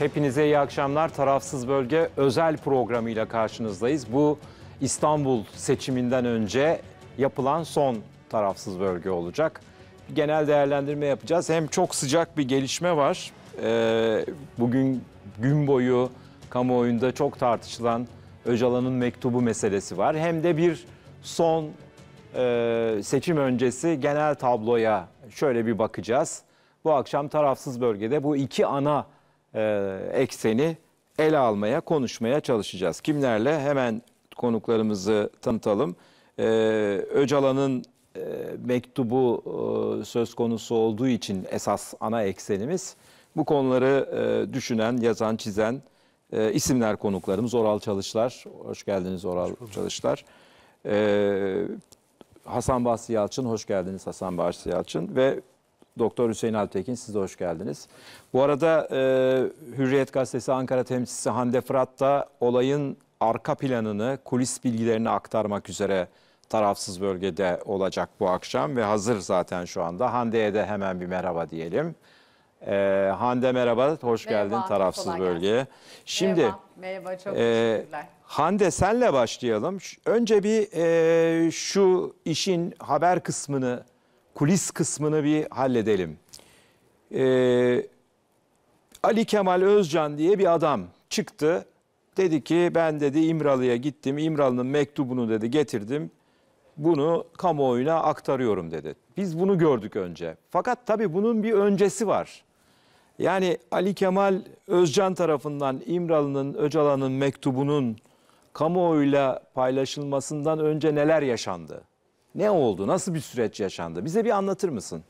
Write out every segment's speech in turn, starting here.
Hepinize iyi akşamlar. Tarafsız Bölge özel programıyla karşınızdayız. Bu İstanbul seçiminden önce yapılan son tarafsız bölge olacak. Genel değerlendirme yapacağız. Hem çok sıcak bir gelişme var. Ee, bugün gün boyu kamuoyunda çok tartışılan Öcalan'ın mektubu meselesi var. Hem de bir son e, seçim öncesi genel tabloya şöyle bir bakacağız. Bu akşam tarafsız bölgede bu iki ana e, ekseni ele almaya, konuşmaya çalışacağız. Kimlerle? Hemen konuklarımızı tanıtalım. E, Öcalan'ın e, mektubu e, söz konusu olduğu için esas ana eksenimiz. Bu konuları e, düşünen, yazan, çizen e, isimler konuklarımız. Oral Çalışlar, hoş geldiniz Oral hoş Çalışlar. E, Hasan Bahsi Yalçın, hoş geldiniz Hasan Bahsi Yalçın ve Doktor Hüseyin Altekin siz de hoş geldiniz. Bu arada e, Hürriyet Gazetesi Ankara temsilcisi Hande Fırat da olayın arka planını, kulis bilgilerini aktarmak üzere tarafsız bölgede olacak bu akşam ve hazır zaten şu anda. Hande'ye de hemen bir merhaba diyelim. Ee, Hande merhaba, hoş merhaba, geldin tarafsız bölgeye. Gelsin. Şimdi merhaba, merhaba çok e, Hande senle başlayalım. Önce bir e, şu işin haber kısmını kulis kısmını bir halledelim. Ee, Ali Kemal Özcan diye bir adam çıktı. Dedi ki ben dedi İmralı'ya gittim. İmralı'nın mektubunu dedi getirdim. Bunu kamuoyuna aktarıyorum dedi. Biz bunu gördük önce. Fakat tabii bunun bir öncesi var. Yani Ali Kemal Özcan tarafından İmralı'nın, Öcalan'ın mektubunun kamuoyuyla paylaşılmasından önce neler yaşandı? Ne oldu? Nasıl bir süreç yaşandı? Bize bir anlatır mısın?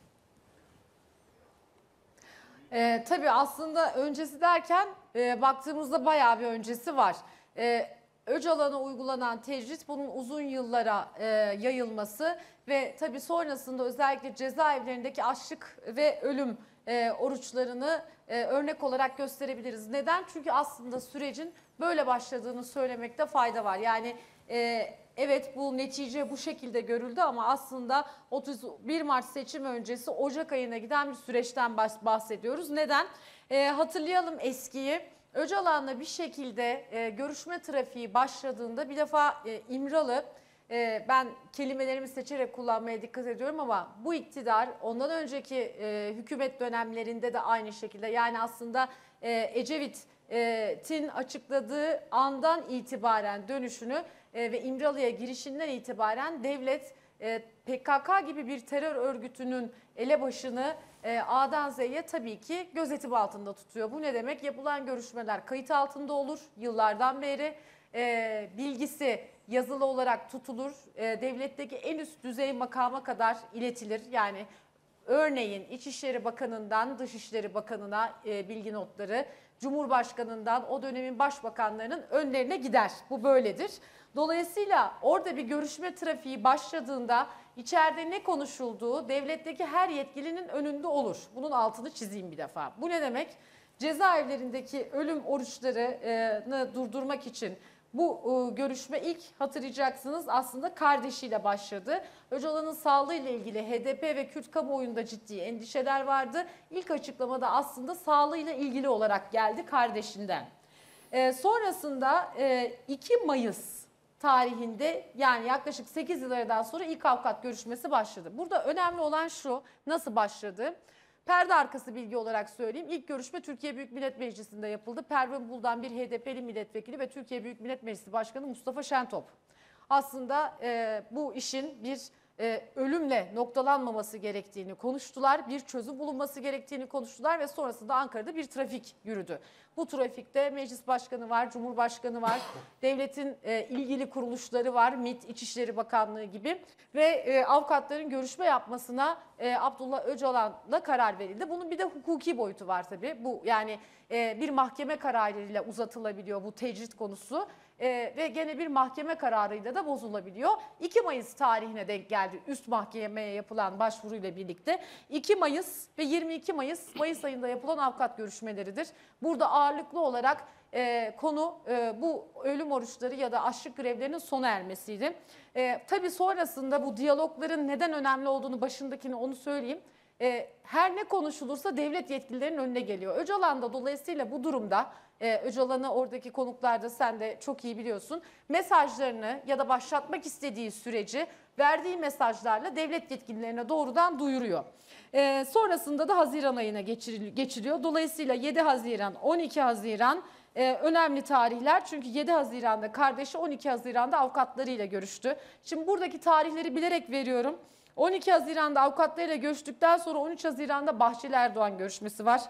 E, tabii aslında öncesi derken e, baktığımızda bayağı bir öncesi var. E, Öcalan'a uygulanan tecrit bunun uzun yıllara e, yayılması ve tabii sonrasında özellikle cezaevlerindeki açlık ve ölüm e, oruçlarını e, örnek olarak gösterebiliriz. Neden? Çünkü aslında sürecin böyle başladığını söylemekte fayda var. Yani e, Evet bu netice bu şekilde görüldü ama aslında 31 Mart seçim öncesi Ocak ayına giden bir süreçten bahsediyoruz. Neden? E, hatırlayalım eskiyi. Öcalan'la bir şekilde e, görüşme trafiği başladığında bir defa e, İmralı e, ben kelimelerimi seçerek kullanmaya dikkat ediyorum ama bu iktidar ondan önceki e, hükümet dönemlerinde de aynı şekilde yani aslında e, Ecevit'in e, açıkladığı andan itibaren dönüşünü e, ve İmralı'ya girişinden itibaren devlet e, PKK gibi bir terör örgütünün elebaşını e, A'dan Z'ye tabii ki gözetim altında tutuyor. Bu ne demek? Yapılan görüşmeler kayıt altında olur yıllardan beri. bilgisi yazılı olarak tutulur. devletteki en üst düzey makama kadar iletilir. Yani örneğin İçişleri Bakanı'ndan Dışişleri Bakanı'na bilgi notları, Cumhurbaşkanı'ndan o dönemin başbakanlarının önlerine gider. Bu böyledir. Dolayısıyla orada bir görüşme trafiği başladığında içeride ne konuşulduğu devletteki her yetkilinin önünde olur. Bunun altını çizeyim bir defa. Bu ne demek? Cezaevlerindeki ölüm oruçlarını durdurmak için bu e, görüşme ilk hatırlayacaksınız aslında kardeşiyle başladı. Öcalan'ın sağlığı ile ilgili HDP ve Kürt kamuoyunda ciddi endişeler vardı. İlk açıklamada aslında sağlığı ile ilgili olarak geldi kardeşinden. E, sonrasında 2 e, Mayıs tarihinde yani yaklaşık 8 yıllardan sonra ilk avukat görüşmesi başladı. Burada önemli olan şu nasıl başladı? Perde arkası bilgi olarak söyleyeyim. İlk görüşme Türkiye Büyük Millet Meclisi'nde yapıldı. Pervin Buldan bir HDP'li milletvekili ve Türkiye Büyük Millet Meclisi Başkanı Mustafa Şentop. Aslında e, bu işin bir e, ölümle noktalanmaması gerektiğini konuştular. Bir çözüm bulunması gerektiğini konuştular ve sonrasında Ankara'da bir trafik yürüdü. Bu trafikte meclis başkanı var, cumhurbaşkanı var, devletin e, ilgili kuruluşları var, MİT, İçişleri Bakanlığı gibi ve e, avukatların görüşme yapmasına e, Abdullah Öcalan'la karar verildi. Bunun bir de hukuki boyutu var tabii. Bu yani e, bir mahkeme kararıyla uzatılabiliyor bu tecrit konusu e, ve gene bir mahkeme kararıyla da bozulabiliyor. 2 Mayıs tarihine denk geldi üst mahkemeye yapılan başvuruyla birlikte. 2 Mayıs ve 22 Mayıs Mayıs ayında yapılan avukat görüşmeleridir. Burada ağırlıklı olarak e, konu e, bu ölüm oruçları ya da açlık grevlerinin sona ermesiydi. E, tabii sonrasında bu diyalogların neden önemli olduğunu başındakini onu söyleyeyim e, her ne konuşulursa devlet yetkililerinin önüne geliyor. Öcalan dolayısıyla bu durumda ee, Öcalan'ı oradaki konuklarda sen de çok iyi biliyorsun. Mesajlarını ya da başlatmak istediği süreci verdiği mesajlarla devlet yetkililerine doğrudan duyuruyor. Ee, sonrasında da Haziran ayına geçiriliyor Dolayısıyla 7 Haziran, 12 Haziran e, önemli tarihler. Çünkü 7 Haziran'da kardeşi 12 Haziran'da avukatlarıyla görüştü. Şimdi buradaki tarihleri bilerek veriyorum. 12 Haziran'da avukatlarıyla görüştükten sonra 13 Haziran'da Bahçeli Erdoğan görüşmesi var.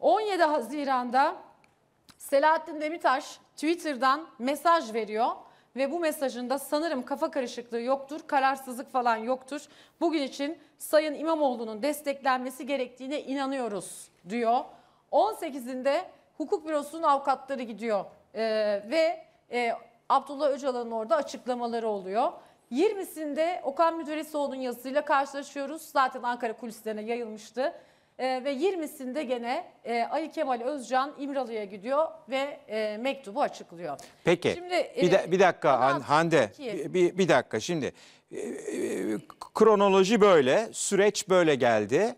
17 Haziran'da Selahattin Demirtaş Twitter'dan mesaj veriyor ve bu mesajında sanırım kafa karışıklığı yoktur, kararsızlık falan yoktur. Bugün için Sayın İmamoğlu'nun desteklenmesi gerektiğine inanıyoruz diyor. 18'inde hukuk bürosunun avukatları gidiyor ee, ve e, Abdullah Öcalan'ın orada açıklamaları oluyor. 20'sinde Okan Müderrisoğlu'nun yazısıyla karşılaşıyoruz. Zaten Ankara kulislerine yayılmıştı. Ee, ve 20'sinde gene e, Ali Kemal Özcan İmralı'ya gidiyor ve e, mektubu açıklıyor. Peki. Şimdi e, bir, da, bir dakika Anad, Hande. Bir, bir, dakika şimdi. E, e, kronoloji böyle, süreç böyle geldi.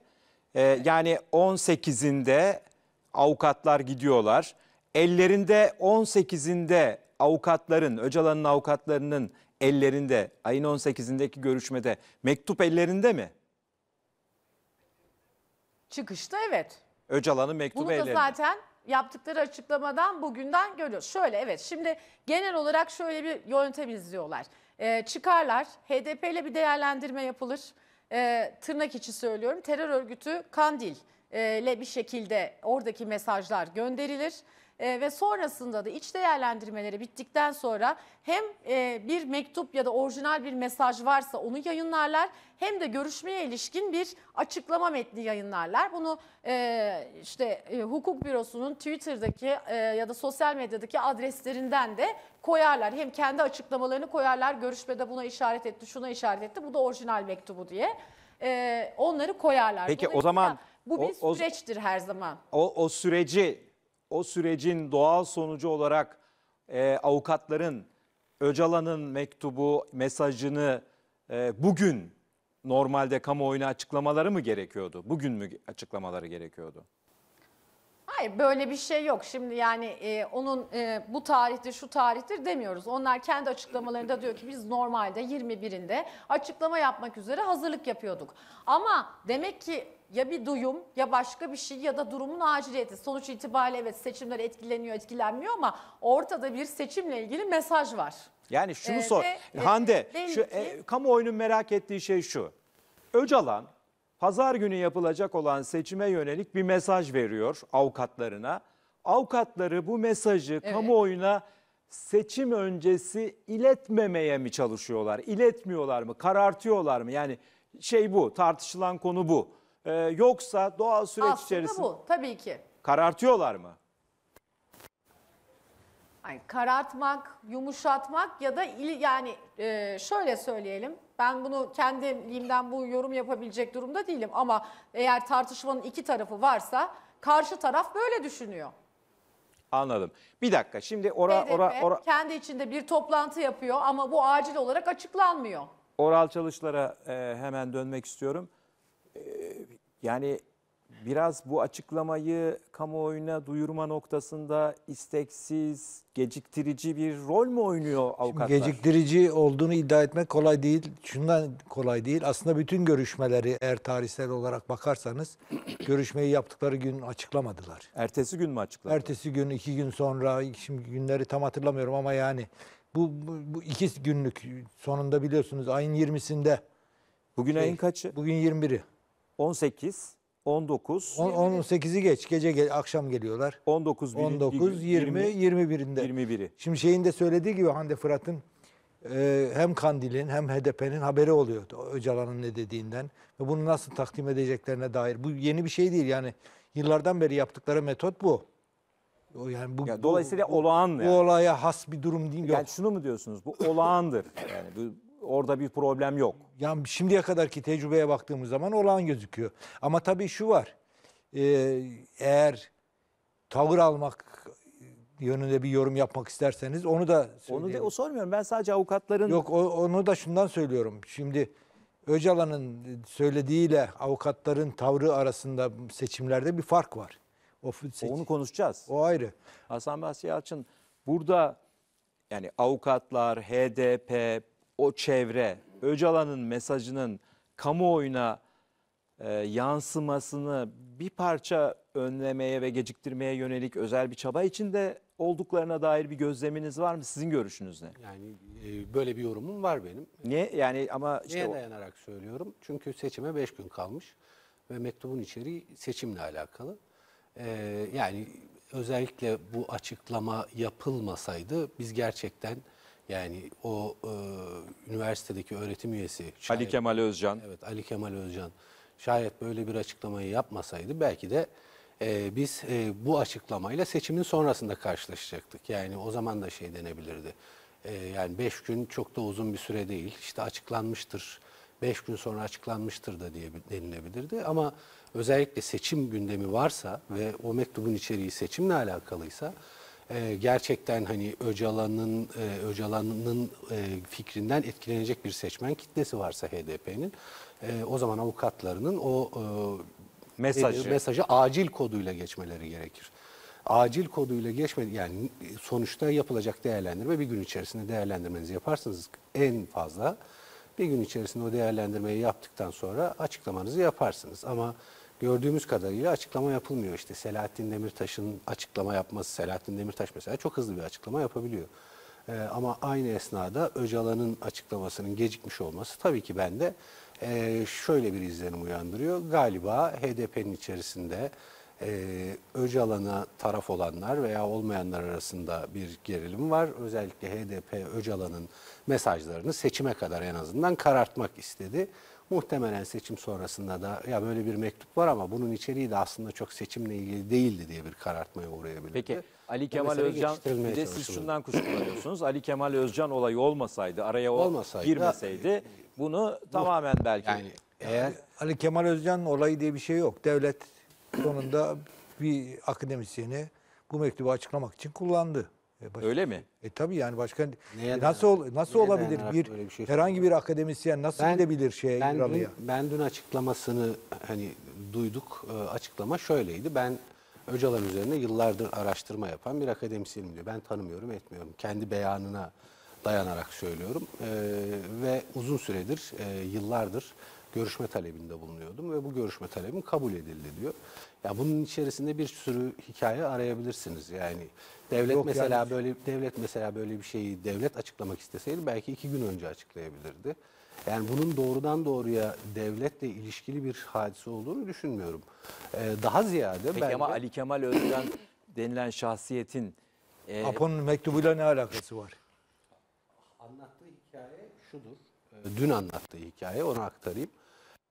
E, Yani 18'inde avukatlar gidiyorlar. Ellerinde 18'inde avukatların, Öcalan'ın avukatlarının ellerinde ayın 18'indeki görüşmede mektup ellerinde mi? Çıkışta evet. Öcalan'ın mektubu Bunu da ellerine. zaten yaptıkları açıklamadan bugünden görüyoruz. Şöyle evet şimdi genel olarak şöyle bir yöntem izliyorlar. Ee, çıkarlar, HDP ile bir değerlendirme yapılır. Ee, tırnak içi söylüyorum terör örgütü Kandil e, ile bir şekilde oradaki mesajlar gönderilir e, ve sonrasında da iç değerlendirmeleri bittikten sonra hem e, bir mektup ya da orijinal bir mesaj varsa onu yayınlarlar hem de görüşmeye ilişkin bir açıklama metni yayınlarlar. Bunu e, işte e, hukuk bürosunun Twitter'daki e, ya da sosyal medyadaki adreslerinden de koyarlar. Hem kendi açıklamalarını koyarlar. Görüşmede buna işaret etti, şuna işaret etti. Bu da orijinal mektubu diye. E, onları koyarlar. Peki Dolayısıyla o zaman bu bir o, süreçtir her zaman. O, o süreci o sürecin doğal sonucu olarak e, avukatların Öcalan'ın mektubu, mesajını e, bugün normalde kamuoyuna açıklamaları mı gerekiyordu? Bugün mü açıklamaları gerekiyordu? Hayır böyle bir şey yok. Şimdi yani e, onun e, bu tarihtir şu tarihtir demiyoruz. Onlar kendi açıklamalarında diyor ki biz normalde 21'inde açıklama yapmak üzere hazırlık yapıyorduk. Ama demek ki ya bir duyum ya başka bir şey ya da durumun aciliyeti. Sonuç itibariyle evet seçimler etkileniyor etkilenmiyor ama ortada bir seçimle ilgili mesaj var. Yani şunu ee, sor ve, e, Hande e, şu e, kamuoyunun merak ettiği şey şu. Öcalan pazar günü yapılacak olan seçime yönelik bir mesaj veriyor avukatlarına. Avukatları bu mesajı evet. kamuoyuna seçim öncesi iletmemeye mi çalışıyorlar? İletmiyorlar mı? Karartıyorlar mı? Yani şey bu tartışılan konu bu. Ee, yoksa doğal süreç Aslında içerisinde... bu tabii ki. Karartıyorlar mı? Yani karartmak, yumuşatmak ya da yani e, şöyle söyleyelim. Ben bunu kendiliğimden bu yorum yapabilecek durumda değilim ama eğer tartışmanın iki tarafı varsa karşı taraf böyle düşünüyor. Anladım. Bir dakika şimdi ora, BDP ora, ora... kendi içinde bir toplantı yapıyor ama bu acil olarak açıklanmıyor. Oral çalışlara e, hemen dönmek istiyorum. Yani biraz bu açıklamayı kamuoyuna duyurma noktasında isteksiz, geciktirici bir rol mü oynuyor avukatlar? Şimdi geciktirici olduğunu iddia etmek kolay değil. Şundan kolay değil. Aslında bütün görüşmeleri eğer tarihsel olarak bakarsanız görüşmeyi yaptıkları gün açıklamadılar. Ertesi gün mü açıkladılar? Ertesi gün, iki gün sonra, şimdi günleri tam hatırlamıyorum ama yani bu, bu, bu iki günlük sonunda biliyorsunuz ayın 20'sinde. Bugün şey, ayın kaçı? Bugün 21'i. 18, 19, 18'i geç. Gece gel, akşam geliyorlar. 19, 19, 20, 21'inde. 21'i. Şimdi şeyin de söylediği gibi Hande Fırat'ın e, hem Kandil'in hem HDP'nin haberi oluyor Öcalan'ın ne dediğinden. Ve bunu nasıl takdim edeceklerine dair. Bu yeni bir şey değil yani. Yıllardan beri yaptıkları metot bu. O yani bu, ya, dolayısıyla bu, olağan bu, yani. bu olaya has bir durum değil. Yani yok. şunu mu diyorsunuz? Bu olağandır. Yani bu Orada bir problem yok. Yani şimdiye kadarki tecrübeye baktığımız zaman olağan gözüküyor. Ama tabii şu var. E, eğer tavır almak yönünde bir yorum yapmak isterseniz onu da Onu da o sormuyorum. Ben sadece avukatların Yok onu da şundan söylüyorum. Şimdi Öcalan'ın söylediğiyle avukatların tavrı arasında seçimlerde bir fark var. O seç... Onu konuşacağız. O ayrı. Hasan Basri Yalçın burada yani avukatlar, HDP, o çevre Öcalan'ın mesajının kamuoyuna e, yansımasını bir parça önlemeye ve geciktirmeye yönelik özel bir çaba içinde olduklarına dair bir gözleminiz var mı? Sizin görüşünüz ne? Yani e, böyle bir yorumum var benim. Niye? Yani ama işte Neye o... dayanarak söylüyorum? Çünkü seçime beş gün kalmış ve mektubun içeriği seçimle alakalı. E, yani özellikle bu açıklama yapılmasaydı biz gerçekten yani o e, üniversitedeki öğretim üyesi. Şayet, Ali Kemal Özcan. Evet Ali Kemal Özcan. Şayet böyle bir açıklamayı yapmasaydı belki de e, biz e, bu açıklamayla seçimin sonrasında karşılaşacaktık. Yani o zaman da şey denebilirdi. E, yani beş gün çok da uzun bir süre değil. İşte açıklanmıştır. Beş gün sonra açıklanmıştır da diye denilebilirdi. Ama özellikle seçim gündemi varsa ve o mektubun içeriği seçimle alakalıysa... E, gerçekten hani Öcalan'ın e, Öcalan'ın e, fikrinden etkilenecek bir seçmen kitlesi varsa HDP'nin o zaman avukatlarının o mesajı. mesajı acil koduyla geçmeleri gerekir. Acil koduyla geçmedi yani sonuçta yapılacak değerlendirme bir gün içerisinde değerlendirmenizi yaparsınız en fazla bir gün içerisinde o değerlendirmeyi yaptıktan sonra açıklamanızı yaparsınız ama gördüğümüz kadarıyla açıklama yapılmıyor. İşte Selahattin Demirtaş'ın açıklama yapması, Selahattin Demirtaş mesela çok hızlı bir açıklama yapabiliyor. E, ama aynı esnada Öcalan'ın açıklamasının gecikmiş olması tabii ki bende e, şöyle bir izlenim uyandırıyor. Galiba HDP'nin içerisinde e, Öcalan'a taraf olanlar veya olmayanlar arasında bir gerilim var. Özellikle HDP Öcalan'ın mesajlarını seçime kadar en azından karartmak istedi. Muhtemelen seçim sonrasında da ya böyle bir mektup var ama bunun içeriği de aslında çok seçimle ilgili değildi diye bir karartmaya uğrayabilir. Peki Ali Kemal Özcan bir de siz şundan kuşkulanıyorsunuz. Ali Kemal Özcan olayı olmasaydı araya o olmasaydı, girmeseydi da, bunu tamamen belki yani eğer Ali Kemal Özcan olayı diye bir şey yok. Devlet sonunda bir akademisyeni bu mektubu açıklamak için kullandı. E, başka, Öyle mi? E tabii yani başka Neye nasıl dayan, nasıl olabilir bir, bir şey herhangi bir akademisyen nasıl ben, gidebilir şeye ben Dün, ben dün açıklamasını hani duyduk. E, açıklama şöyleydi. Ben Öcalan üzerine yıllardır araştırma yapan bir akademisyenim diyor. Ben tanımıyorum, etmiyorum. Kendi beyanına dayanarak söylüyorum. E, ve uzun süredir, e, yıllardır görüşme talebinde bulunuyordum ve bu görüşme talebim kabul edildi diyor. Ya bunun içerisinde bir sürü hikaye arayabilirsiniz. Yani Devlet Yok mesela yani. böyle devlet mesela böyle bir şeyi devlet açıklamak isteseydi belki iki gün önce açıklayabilirdi. Yani bunun doğrudan doğruya devletle ilişkili bir hadise olduğunu düşünmüyorum. Ee, daha ziyade Peki bence... ama Ali Kemal Özden denilen şahsiyetin... E... Apo'nun mektubuyla ne alakası var? Anlattığı hikaye şudur. Ee, dün anlattığı hikaye onu aktarayım.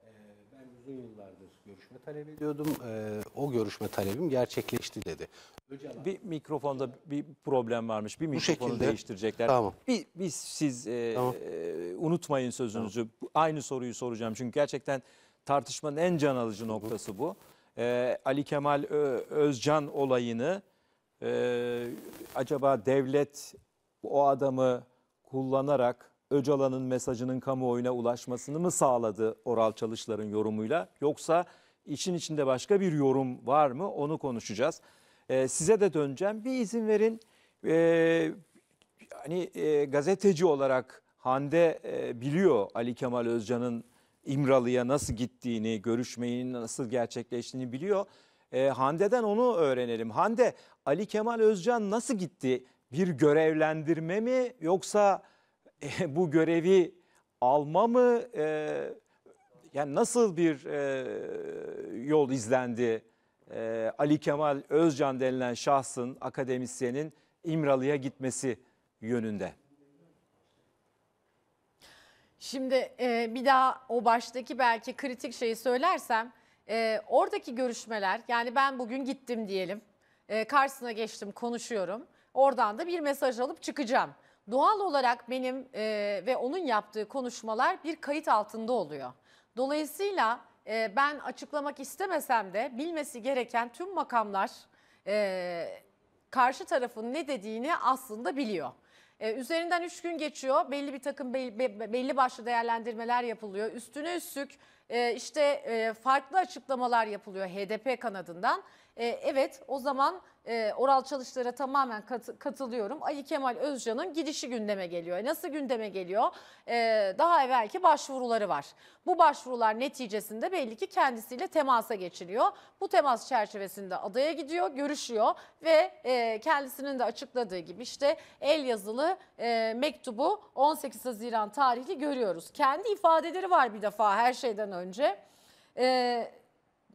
Ee, ben uzun yıllardır görüşme talep ediyordum. Ee, o görüşme talebim gerçekleşti dedi. Öcalan, Bir mikrofonda bir problem varmış. Bir mikrofonu şekilde. değiştirecekler. Tamam. Bir, bir siz e, Tamam. e, unutmayın sözünüzü. Bu- Aynı soruyu soracağım. Çünkü gerçekten tartışmanın en can alıcı noktası bu. E, Ali Kemal Ö- Özcan olayını e, acaba devlet o adamı kullanarak Öcalan'ın mesajının kamuoyuna ulaşmasını mı sağladı oral çalışların yorumuyla yoksa işin içinde başka bir yorum var mı onu konuşacağız. Ee, size de döneceğim bir izin verin ee, hani e, gazeteci olarak Hande e, biliyor Ali Kemal Özcan'ın İmralı'ya nasıl gittiğini, görüşmenin nasıl gerçekleştiğini biliyor. E, Hande'den onu öğrenelim. Hande, Ali Kemal Özcan nasıl gitti? Bir görevlendirme mi yoksa bu görevi alma mı e, yani nasıl bir e, yol izlendi e, Ali Kemal Özcan denilen şahsın akademisyenin İmralı'ya gitmesi yönünde? Şimdi e, bir daha o baştaki belki kritik şeyi söylersem e, oradaki görüşmeler yani ben bugün gittim diyelim e, karşısına geçtim konuşuyorum oradan da bir mesaj alıp çıkacağım. Doğal olarak benim e, ve onun yaptığı konuşmalar bir kayıt altında oluyor. Dolayısıyla e, ben açıklamak istemesem de bilmesi gereken tüm makamlar e, karşı tarafın ne dediğini aslında biliyor. Ee, üzerinden 3 gün geçiyor. Belli bir takım belli, belli başlı değerlendirmeler yapılıyor. Üstüne üstlük e, işte e, farklı açıklamalar yapılıyor HDP kanadından. E, evet o zaman e, Oral Çalışlar'a tamamen kat, katılıyorum. Ali Kemal Özcan'ın gidişi gündeme geliyor. E, nasıl gündeme geliyor? E, daha evvelki başvuruları var. Bu başvurular neticesinde belli ki kendisiyle temasa geçiliyor. Bu temas çerçevesinde adaya gidiyor, görüşüyor ve e, kendisinin de açıkladığı gibi işte el yazılı e, mektubu 18 Haziran tarihli görüyoruz. Kendi ifadeleri var bir defa her şeyden önce. Evet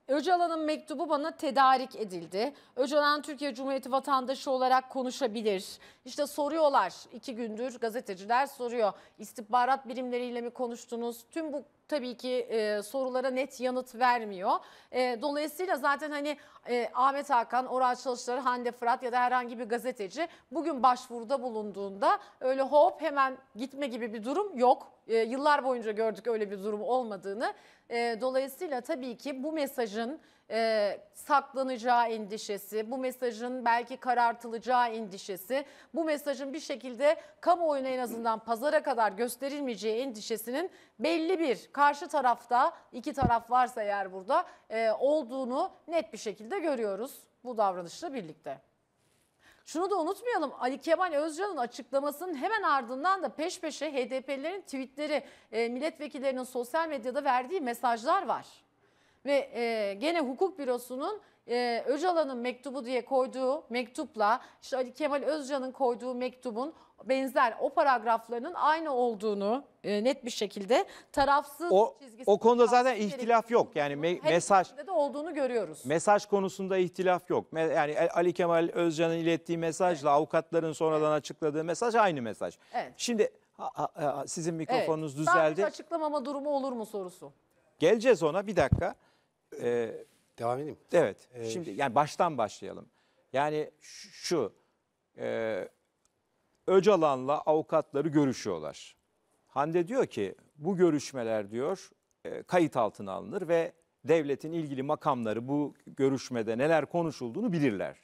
Öcalan'ın mektubu bana tedarik edildi. Öcalan Türkiye Cumhuriyeti vatandaşı olarak konuşabilir. İşte soruyorlar iki gündür gazeteciler soruyor. İstihbarat birimleriyle mi konuştunuz? Tüm bu tabii ki e, sorulara net yanıt vermiyor. E, dolayısıyla zaten hani e, Ahmet Hakan, Oral Çalışları, Hande Fırat ya da herhangi bir gazeteci bugün başvuruda bulunduğunda öyle hop hemen gitme gibi bir durum yok. E, yıllar boyunca gördük öyle bir durum olmadığını. E, dolayısıyla tabii ki bu mesajın e, saklanacağı endişesi, bu mesajın belki karartılacağı endişesi, bu mesajın bir şekilde kamuoyuna en azından pazara kadar gösterilmeyeceği endişesinin belli bir karşı tarafta iki taraf varsa eğer burada e, olduğunu net bir şekilde görüyoruz bu davranışla birlikte. Şunu da unutmayalım Ali Kemal Özcan'ın açıklamasının hemen ardından da peş peşe HDP'lerin tweetleri, e, milletvekillerinin sosyal medyada verdiği mesajlar var ve e, gene hukuk bürosunun e, Öcalan'ın mektubu diye koyduğu mektupla işte Ali Kemal Özcan'ın koyduğu mektubun benzer o paragraflarının aynı olduğunu e, net bir şekilde tarafsız o, çizgisi. O konuda zaten ihtilaf yok. Yani me mesaj de olduğunu görüyoruz. Mesaj konusunda ihtilaf yok. Yani Ali Kemal Özcan'ın ilettiği mesajla evet. avukatların sonradan evet. açıkladığı mesaj aynı mesaj. Evet. Şimdi sizin mikrofonunuz evet. düzeldi. Sadece açıklamama durumu olur mu sorusu. Geleceğiz ona bir dakika. Ee, Devam edeyim. evet. Ee, Şimdi yani baştan başlayalım. Yani şu e, Öcalan'la avukatları görüşüyorlar. Hande diyor ki bu görüşmeler diyor e, kayıt altına alınır ve devletin ilgili makamları bu görüşmede neler konuşulduğunu bilirler.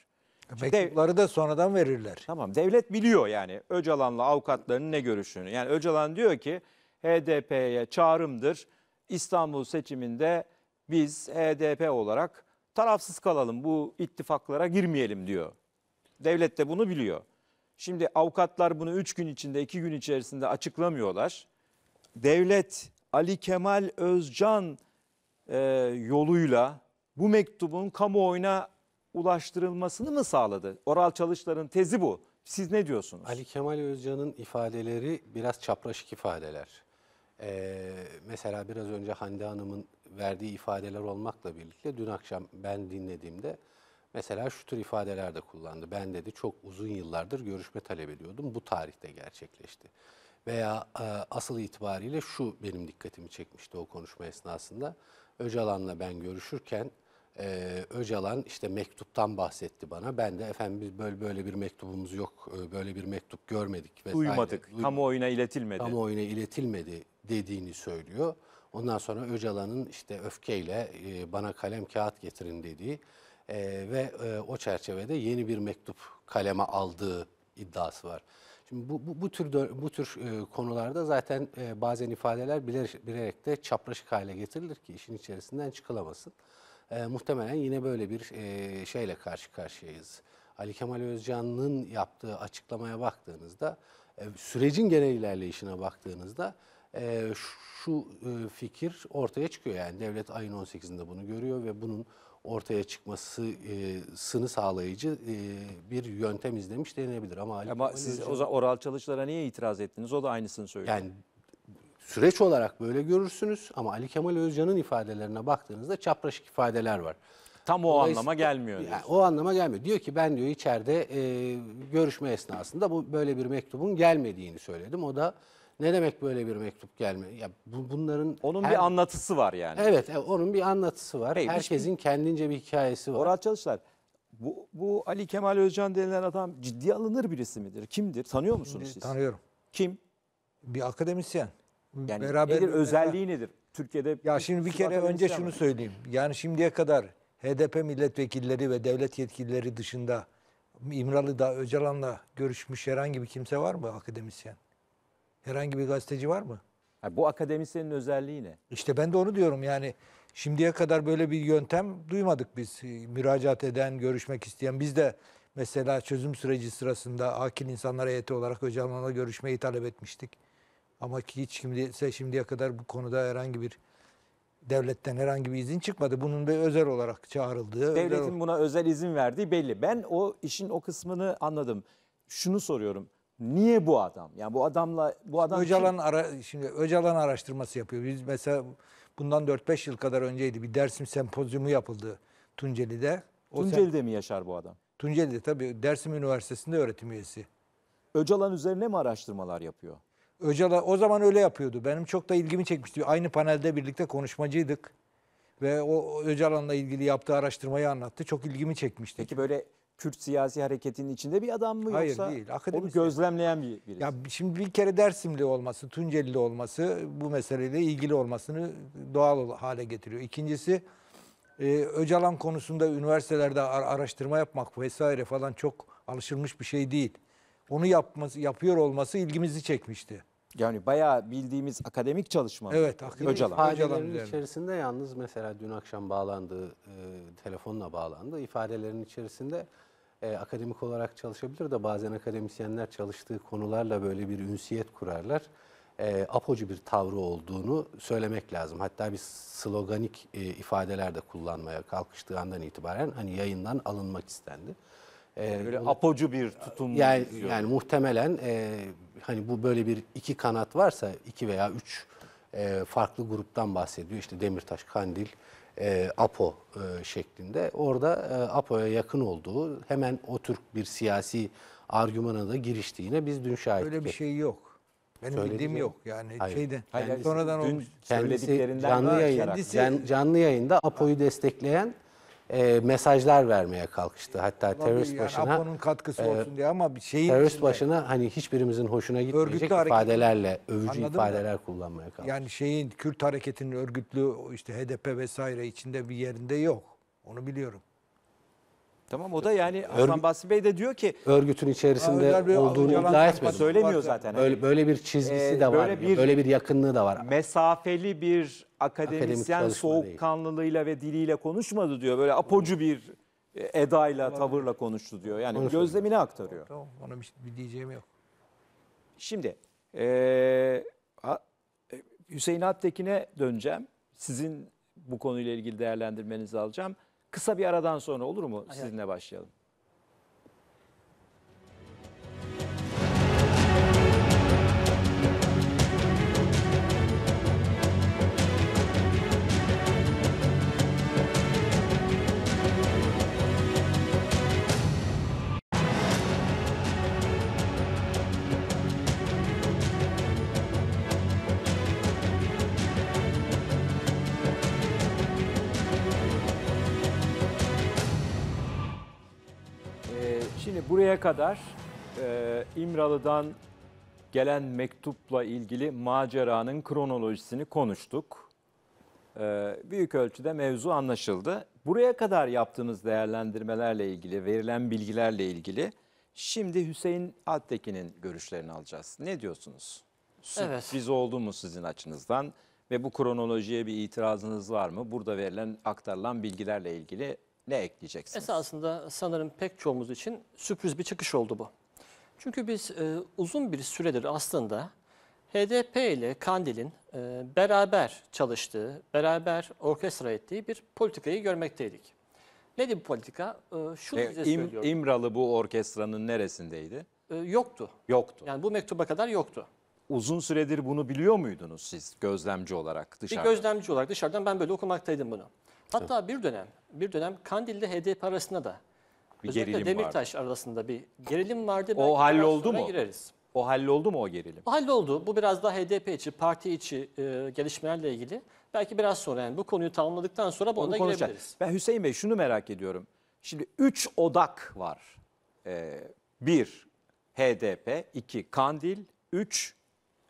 Mektupları da sonradan verirler. Tamam devlet biliyor yani Öcalan'la avukatlarının ne görüşünü. Yani Öcalan diyor ki HDP'ye çağrımdır İstanbul seçiminde biz HDP e olarak tarafsız kalalım bu ittifaklara girmeyelim diyor. Devlet de bunu biliyor. Şimdi avukatlar bunu 3 gün içinde 2 gün içerisinde açıklamıyorlar. Devlet Ali Kemal Özcan e, yoluyla bu mektubun kamuoyuna ulaştırılmasını mı sağladı? Oral çalışların tezi bu. Siz ne diyorsunuz? Ali Kemal Özcan'ın ifadeleri biraz çapraşık ifadeler. Ee, mesela biraz önce Hande Hanım'ın verdiği ifadeler olmakla birlikte dün akşam ben dinlediğimde mesela şu tür ifadeler de kullandı. Ben dedi çok uzun yıllardır görüşme talep ediyordum. Bu tarihte gerçekleşti. Veya e, asıl itibariyle şu benim dikkatimi çekmişti o konuşma esnasında. Öcalan'la ben görüşürken e, Öcalan işte mektuptan bahsetti bana. Ben de efendim biz böyle böyle bir mektubumuz yok, e, böyle bir mektup görmedik vesaire. Duymadık, kamuoyuna iletilmedi. Kamuoyuna iletilmedi dediğini söylüyor. Ondan sonra Öcalan'ın işte öfkeyle e, bana kalem kağıt getirin dediği e, ve e, o çerçevede yeni bir mektup kaleme aldığı iddiası var. Şimdi bu, bu, bu tür bu tür konularda zaten bazen ifadeler bilerek, bilerek de çapraşık hale getirilir ki işin içerisinden çıkılamasın. muhtemelen yine böyle bir şeyle karşı karşıyayız. Ali Kemal Özcan'ın yaptığı açıklamaya baktığınızda, sürecin genel ilerleyişine baktığınızda e, şu e, fikir ortaya çıkıyor. Yani devlet ayın 18'inde bunu görüyor ve bunun ortaya çıkması e, sını sağlayıcı e, bir yöntem izlemiş denilebilir. Ama, Ama Ali siz o oral çalışlara niye itiraz ettiniz? O da aynısını söylüyor. Yani süreç olarak böyle görürsünüz ama Ali Kemal Özcan'ın ifadelerine baktığınızda çapraşık ifadeler var. Tam o anlama gelmiyor. Yani o anlama gelmiyor. Diyor ki ben diyor içeride e, görüşme esnasında bu böyle bir mektubun gelmediğini söyledim. O da ne demek böyle bir mektup gelme? Ya bu, bunların Onun her... bir anlatısı var yani. Evet, e, onun bir anlatısı var. Neymiş? Herkesin kendince bir hikayesi var. Orhan Çalışlar, bu, bu Ali Kemal Özcan denilen adam ciddi alınır birisi midir? Kimdir? Tanıyor musunuz siz? Tanıyorum. Kim? Bir akademisyen. Yani beraber nedir, özelliği nedir? Türkiye'de Ya şimdi bir kere önce şunu söyleyeyim. Yani şimdiye kadar HDP milletvekilleri ve devlet yetkilileri dışında İmralı'da Öcalan'la görüşmüş herhangi bir kimse var mı akademisyen? Herhangi bir gazeteci var mı? Ha, bu akademisyenin özelliği ne? İşte ben de onu diyorum yani. Şimdiye kadar böyle bir yöntem duymadık biz. Ee, müracaat eden, görüşmek isteyen. Biz de mesela çözüm süreci sırasında akil insanlar heyeti olarak Öcalan'la görüşmeyi talep etmiştik. Ama ki hiç kimse şimdiye kadar bu konuda herhangi bir devletten herhangi bir izin çıkmadı. Bunun bir özel olarak çağrıldığı. Devletin özel... buna özel izin verdiği belli. Ben o işin o kısmını anladım. Şunu soruyorum. Niye bu adam? Yani bu adamla bu adam Öcalan ara, şimdi Öcalan araştırması yapıyor. Biz mesela bundan 4-5 yıl kadar önceydi bir Dersim sempozyumu yapıldı Tunceli'de. O Tunceli'de mi yaşar bu adam? Tunceli'de tabii Dersim Üniversitesi'nde öğretim üyesi. Öcalan üzerine mi araştırmalar yapıyor? Öcalan o zaman öyle yapıyordu. Benim çok da ilgimi çekmişti. Aynı panelde birlikte konuşmacıydık ve o Öcalan'la ilgili yaptığı araştırmayı anlattı. Çok ilgimi çekmişti. Peki böyle Kürt siyasi hareketinin içinde bir adam mı Hayır, yoksa değil, akademisyen. onu gözlemleyen bir birisi? Ya şimdi bir kere Dersimli olması, Tunceli'li olması bu meseleyle ilgili olmasını doğal hale getiriyor. İkincisi e, Öcalan konusunda üniversitelerde araştırma yapmak vesaire falan çok alışılmış bir şey değil. Onu yapması, yapıyor olması ilgimizi çekmişti. Yani bayağı bildiğimiz akademik çalışma. Evet, akademik Öcalan. İfadelerin içerisinde yalnız mesela dün akşam bağlandığı, e, telefonla bağlandı. İfadelerin içerisinde e, akademik olarak çalışabilir de bazen akademisyenler çalıştığı konularla böyle bir ünsiyet kurarlar. E, apocu bir tavrı olduğunu söylemek lazım. Hatta bir sloganik e, ifadeler de kullanmaya kalkıştığı andan itibaren hani yayından alınmak istendi. E, yani böyle ee, apocu bir tutum. Yani, yani muhtemelen e, hani bu böyle bir iki kanat varsa iki veya üç e, farklı gruptan bahsediyor. İşte Demirtaş, Kandil, e, APO e, şeklinde. Orada e, APO'ya yakın olduğu hemen o Türk bir siyasi argümana da giriştiğine biz dün şahitlik Öyle bir şey yok. Benim Söyledi bildiğim mi? yok yani Hayır. şeyden. Hayır, kendisi, sonradan dün olmuş. Kendisi canlı, yayında, kendisi... canlı yayında APO'yu destekleyen e, mesajlar vermeye kalkıştı. Hatta Olabilir terörist yani başına APO'nun katkısı e, olsun diye ama bir şeyin terörist içinde, başına hani hiçbirimizin hoşuna gitmeyecek ifadelerle, hareket, övücü ifadeler mı? kullanmaya kalkıştı. Yani şeyin Kürt hareketinin örgütlü işte HDP vesaire içinde bir yerinde yok. Onu biliyorum. Tamam o da yani Hasan Örgü, Basri Bey de diyor ki örgütün içerisinde Aa, olduğunu iddia etmedi. Söylemiyor zaten. böyle, böyle bir çizgisi e, de var. Böyle bir, böyle bir yakınlığı da var. Mesafeli bir akademisyen Akademik soğukkanlılığıyla ve diliyle konuşmadı diyor. Böyle apocu bir e, edayla, tavırla konuştu diyor. Yani gözlemini aktarıyor. Tamam, ona bir, şey, bir diyeceğim yok. Şimdi ee, Hüseyin Attekin'e döneceğim. Sizin bu konuyla ilgili değerlendirmenizi alacağım. Kısa bir aradan sonra olur mu? Sizinle başlayalım. Bugüne kadar e, İmralı'dan gelen mektupla ilgili maceranın kronolojisini konuştuk. E, büyük ölçüde mevzu anlaşıldı. Buraya kadar yaptığınız değerlendirmelerle ilgili, verilen bilgilerle ilgili şimdi Hüseyin Altekin'in görüşlerini alacağız. Ne diyorsunuz? Sürpriz evet. oldu mu sizin açınızdan? Ve bu kronolojiye bir itirazınız var mı? Burada verilen aktarılan bilgilerle ilgili ne ekleyeceksiniz? Esasında sanırım pek çoğumuz için sürpriz bir çıkış oldu bu. Çünkü biz e, uzun bir süredir aslında HDP ile Kandil'in e, beraber çalıştığı, beraber orkestra ettiği bir politikayı görmekteydik. Neydi bu politika? E, şunu e, size İmralı bu orkestranın neresindeydi? E, yoktu. Yoktu. Yani bu mektuba kadar yoktu. Uzun süredir bunu biliyor muydunuz siz gözlemci olarak dışarıdan? Bir gözlemci olarak dışarıdan ben böyle okumaktaydım bunu. Hatta bir dönem bir dönem Kandil'de HDP arasında da bir özellikle gerilim Demirtaş vardı. arasında bir gerilim vardı. O halloldu mu? Gireriz. O halloldu mu o gerilim? O halloldu. Bu biraz daha HDP içi, parti içi e, gelişmelerle ilgili. Belki biraz sonra yani bu konuyu tamamladıktan sonra bu ona girebiliriz. Ben Hüseyin Bey şunu merak ediyorum. Şimdi üç odak var. Ee, bir HDP, iki Kandil, üç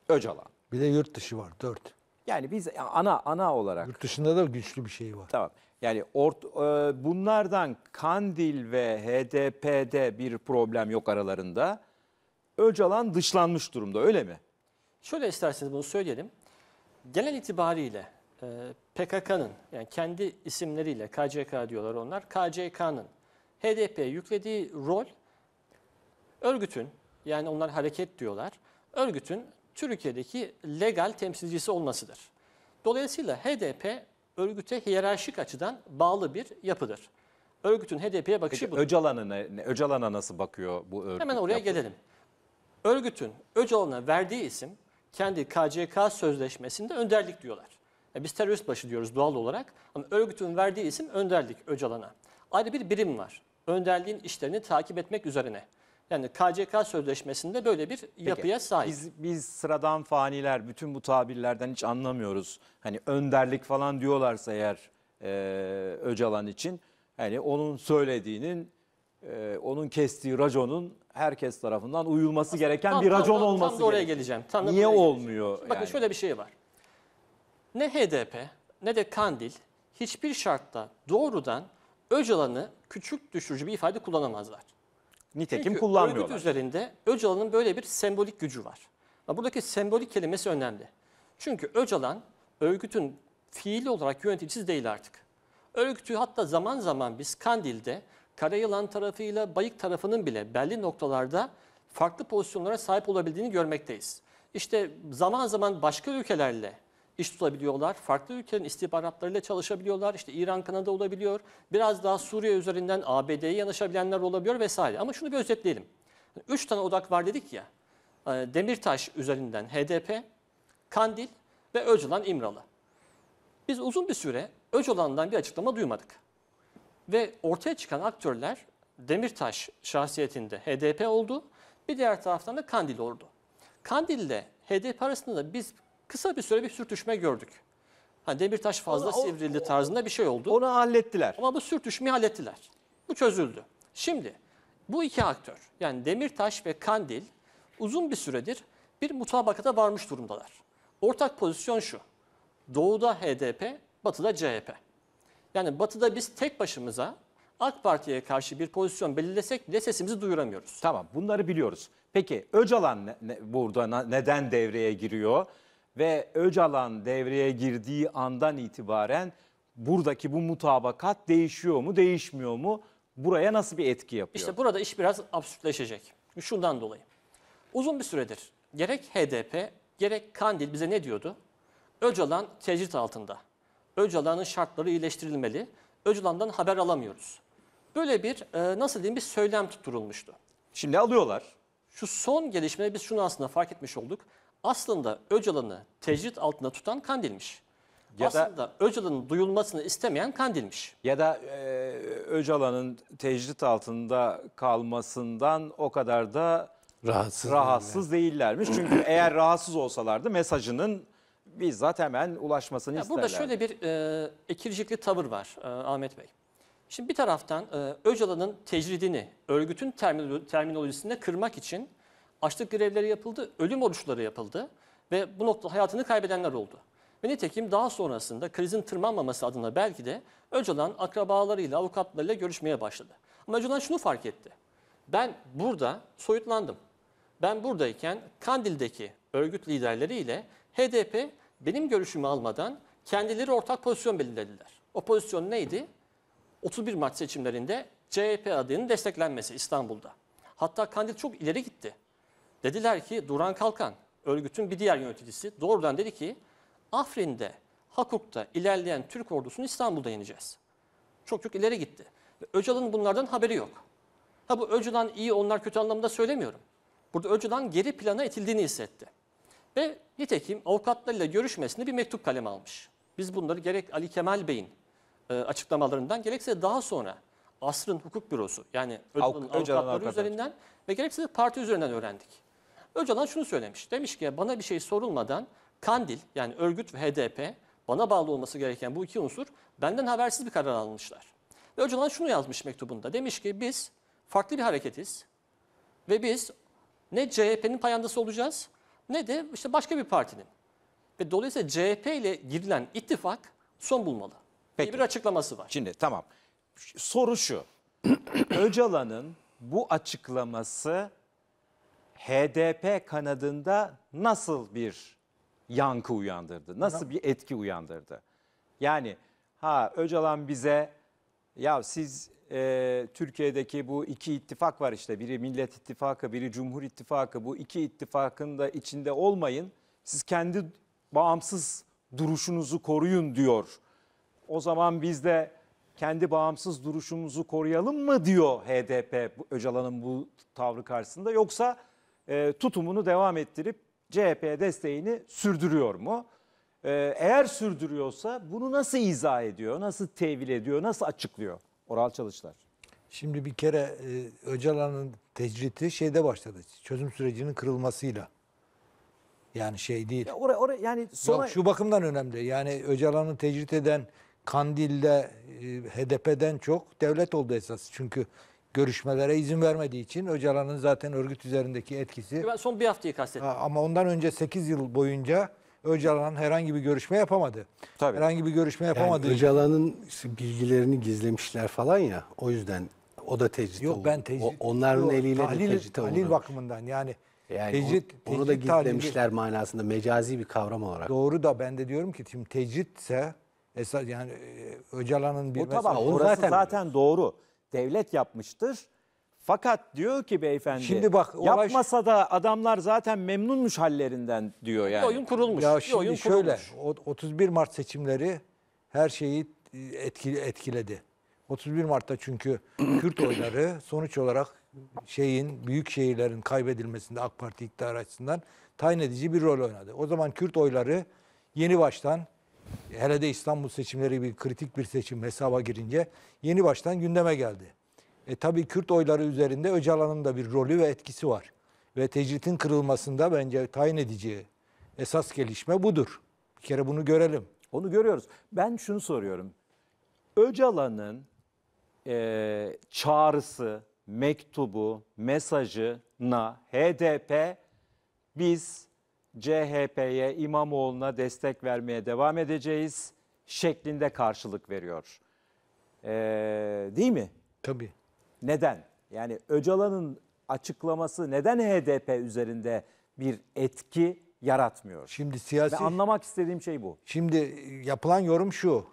Öcalan. Bir de yurt dışı var, dört. Yani biz ana ana olarak. Yurt dışında da güçlü bir şey var. Tamam. Yani ort, e, bunlardan Kandil ve HDP'de bir problem yok aralarında. Öcalan dışlanmış durumda öyle mi? Şöyle isterseniz bunu söyleyelim. Genel itibariyle e, PKK'nın yani kendi isimleriyle KCK diyorlar onlar. KCK'nın HDP'ye yüklediği rol örgütün yani onlar hareket diyorlar. Örgütün Türkiye'deki legal temsilcisi olmasıdır. Dolayısıyla HDP örgüte hiyerarşik açıdan bağlı bir yapıdır. Örgütün HDP'ye bakışı bu. Öcalan'a ne- ne- Öcalan'a nasıl bakıyor bu örgüt? Hemen oraya yapı? gelelim. Örgütün Öcalan'a verdiği isim kendi KCK sözleşmesinde önderlik diyorlar. Ya e, biz terörist başı diyoruz doğal olarak ama örgütün verdiği isim önderlik Öcalan'a. Ayrı bir birim var. Önderliğin işlerini takip etmek üzerine. Yani KCK sözleşmesinde böyle bir yapıya sahip. Biz, biz sıradan faniler bütün bu tabirlerden hiç anlamıyoruz. Hani önderlik falan diyorlarsa eğer e, Öcalan için hani onun söylediğinin e, onun kestiği raconun herkes tarafından uyulması Aslında gereken tam, bir tam, racon tam, olması tam da oraya gerek. geleceğim. Tam Niye olmuyor? Geleceğim. Bakın yani. şöyle bir şey var. Ne HDP ne de Kandil hiçbir şartta doğrudan Öcalan'ı küçük düşürücü bir ifade kullanamazlar. Nitekim Çünkü kullanmıyorlar. örgüt üzerinde Öcalan'ın böyle bir sembolik gücü var. Buradaki sembolik kelimesi önemli. Çünkü Öcalan örgütün fiili olarak yöneticisi değil artık. Örgütü hatta zaman zaman biz Kandil'de Karayılan tarafıyla Bayık tarafının bile belli noktalarda farklı pozisyonlara sahip olabildiğini görmekteyiz. İşte zaman zaman başka ülkelerle iş tutabiliyorlar. Farklı ülkelerin istihbaratlarıyla çalışabiliyorlar. İşte İran, Kanada olabiliyor. Biraz daha Suriye üzerinden ABD'ye yanaşabilenler olabiliyor vesaire. Ama şunu bir özetleyelim. Üç tane odak var dedik ya. E, Demirtaş üzerinden HDP, Kandil ve Öcalan İmralı. Biz uzun bir süre Öcalan'dan bir açıklama duymadık. Ve ortaya çıkan aktörler Demirtaş şahsiyetinde HDP oldu. Bir diğer taraftan da Kandil oldu. Kandil ile HDP arasında da biz kısa bir süre bir sürtüşme gördük. Hani Demirtaş fazla Ona- o- tarzında bir şey oldu. Onu hallettiler. Ama bu sürtüşmeyi hallettiler. Bu çözüldü. Şimdi bu iki aktör yani Demirtaş ve Kandil uzun bir süredir bir mutabakata varmış durumdalar. Ortak pozisyon şu. Doğuda HDP, batıda CHP. Yani batıda biz tek başımıza AK Parti'ye karşı bir pozisyon belirlesek bile sesimizi duyuramıyoruz. Tamam bunları biliyoruz. Peki Öcalan ne- ne- burada na- neden devreye giriyor? ve Öcalan devreye girdiği andan itibaren buradaki bu mutabakat değişiyor mu, değişmiyor mu? Buraya nasıl bir etki yapıyor? İşte burada iş biraz absürtleşecek. Şundan dolayı. Uzun bir süredir gerek HDP gerek Kandil bize ne diyordu? Öcalan tecrit altında. Öcalan'ın şartları iyileştirilmeli. Öcalan'dan haber alamıyoruz. Böyle bir e, nasıl diyeyim bir söylem tutturulmuştu. Şimdi alıyorlar. Şu son gelişmede biz şunu aslında fark etmiş olduk aslında Öcalan'ı tecrit altında tutan Kandil'miş. Ya aslında da, Öcalan'ın duyulmasını istemeyen Kandil'miş. Ya da e, Öcalan'ın tecrit altında kalmasından o kadar da rahatsız, rahatsız değillermiş. Çünkü eğer rahatsız olsalardı mesajının bizzat hemen ulaşmasını ya isterler. Burada şöyle bir e, ikircikli tavır var e, Ahmet Bey. Şimdi bir taraftan e, Öcalan'ın tecridini örgütün terminolojisinde kırmak için açlık grevleri yapıldı, ölüm oruçları yapıldı ve bu noktada hayatını kaybedenler oldu. Ve nitekim daha sonrasında krizin tırmanmaması adına belki de Öcalan akrabalarıyla, avukatlarıyla görüşmeye başladı. Ama Öcalan şunu fark etti. Ben burada soyutlandım. Ben buradayken Kandil'deki örgüt liderleriyle HDP benim görüşümü almadan kendileri ortak pozisyon belirlediler. O pozisyon neydi? 31 Mart seçimlerinde CHP adının desteklenmesi İstanbul'da. Hatta Kandil çok ileri gitti. Dediler ki Duran Kalkan örgütün bir diğer yöneticisi doğrudan dedi ki Afrin'de, Hakuk'ta ilerleyen Türk ordusunu İstanbul'da yeneceğiz. Çok çok ileri gitti. Öcalan'ın bunlardan haberi yok. Ha bu Öcalan iyi onlar kötü anlamda söylemiyorum. Burada Öcalan geri plana itildiğini hissetti. Ve nitekim avukatlarıyla görüşmesinde bir mektup kaleme almış. Biz bunları gerek Ali Kemal Bey'in e, açıklamalarından gerekse daha sonra Asrın Hukuk Bürosu yani Öcalan'ın avukatları üzerinden ve gerekse de parti üzerinden öğrendik. Öcalan şunu söylemiş. Demiş ki bana bir şey sorulmadan Kandil yani örgüt ve HDP bana bağlı olması gereken bu iki unsur benden habersiz bir karar almışlar. Ve Öcalan şunu yazmış mektubunda. Demiş ki biz farklı bir hareketiz ve biz ne CHP'nin payandası olacağız ne de işte başka bir partinin. Ve dolayısıyla CHP ile girilen ittifak son bulmalı. Peki. bir açıklaması var. Şimdi tamam. Soru şu. Öcalan'ın bu açıklaması HDP kanadında nasıl bir yankı uyandırdı? Nasıl bir etki uyandırdı? Yani ha Öcalan bize ya siz e, Türkiye'deki bu iki ittifak var işte biri Millet İttifakı biri Cumhur İttifakı bu iki ittifakın da içinde olmayın. Siz kendi bağımsız duruşunuzu koruyun diyor. O zaman biz de kendi bağımsız duruşumuzu koruyalım mı diyor HDP Öcalan'ın bu tavrı karşısında yoksa e, tutumunu devam ettirip CHP desteğini sürdürüyor mu? E, eğer sürdürüyorsa bunu nasıl izah ediyor, nasıl tevil ediyor, nasıl açıklıyor Oral Çalışlar? Şimdi bir kere e, Öcalan'ın tecriti şeyde başladı. Çözüm sürecinin kırılmasıyla. Yani şey değil. Ya oraya, oraya yani sonra... Yok, şu bakımdan önemli. Yani Öcalan'ı tecrit eden Kandil'de e, HDP'den çok devlet oldu esas. Çünkü görüşmelere izin vermediği için Öcalan'ın zaten örgüt üzerindeki etkisi. Ben son bir haftayı kastettim. Ama ondan önce 8 yıl boyunca Öcalan herhangi bir görüşme yapamadı. Tabii. Herhangi bir görüşme yapamadı. Yani Öcalan'ın bilgilerini gizlemişler falan ya. O yüzden o da tecrit Yok oldu. ben tecrit. O, onların yok, eliyle tahlil, de tecrit oldu. bakımından yani. Yani tecrit, onu, onu da gizlemişler tahlili. manasında mecazi bir kavram olarak. Doğru da ben de diyorum ki şimdi tecritse esas yani e, Öcalan'ın bir o mesela. Tamam, orası zaten, zaten doğru devlet yapmıştır. Fakat diyor ki beyefendi şimdi bak yapmasa baş... da adamlar zaten memnunmuş hallerinden diyor yani. Bir oyun kurulmuş. Ya şimdi oyun şöyle kurulmuş. 31 Mart seçimleri her şeyi etkili, etkiledi. 31 Mart'ta çünkü Kürt oyları sonuç olarak şeyin büyük şehirlerin kaybedilmesinde AK Parti iktidar açısından tayin edici bir rol oynadı. O zaman Kürt oyları yeni baştan hele de İstanbul seçimleri bir kritik bir seçim hesaba girince yeni baştan gündeme geldi. E tabii Kürt oyları üzerinde Öcalan'ın da bir rolü ve etkisi var. Ve tecritin kırılmasında bence tayin edici esas gelişme budur. Bir kere bunu görelim. Onu görüyoruz. Ben şunu soruyorum. Öcalan'ın e, çağrısı, mektubu, mesajına HDP biz CHP'ye, İmamoğlu'na destek vermeye devam edeceğiz şeklinde karşılık veriyor. Ee, değil mi? Tabii. Neden? Yani Öcalan'ın açıklaması neden HDP üzerinde bir etki yaratmıyor? Şimdi siyasi... Ve anlamak istediğim şey bu. Şimdi yapılan yorum şu.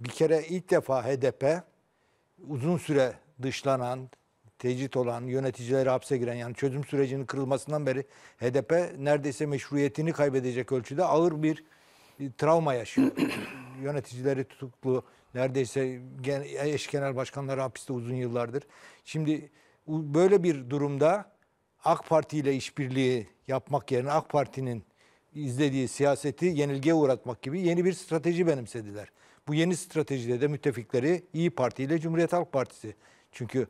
Bir kere ilk defa HDP uzun süre dışlanan, tecrit olan, yöneticileri hapse giren yani çözüm sürecinin kırılmasından beri HDP neredeyse meşruiyetini kaybedecek ölçüde ağır bir travma yaşıyor. Yöneticileri tutuklu, neredeyse eş genel başkanları hapiste uzun yıllardır. Şimdi böyle bir durumda AK Parti ile işbirliği yapmak yerine AK Parti'nin izlediği siyaseti yenilgiye uğratmak gibi yeni bir strateji benimsediler. Bu yeni stratejide de müttefikleri İyi Parti ile Cumhuriyet Halk Partisi. Çünkü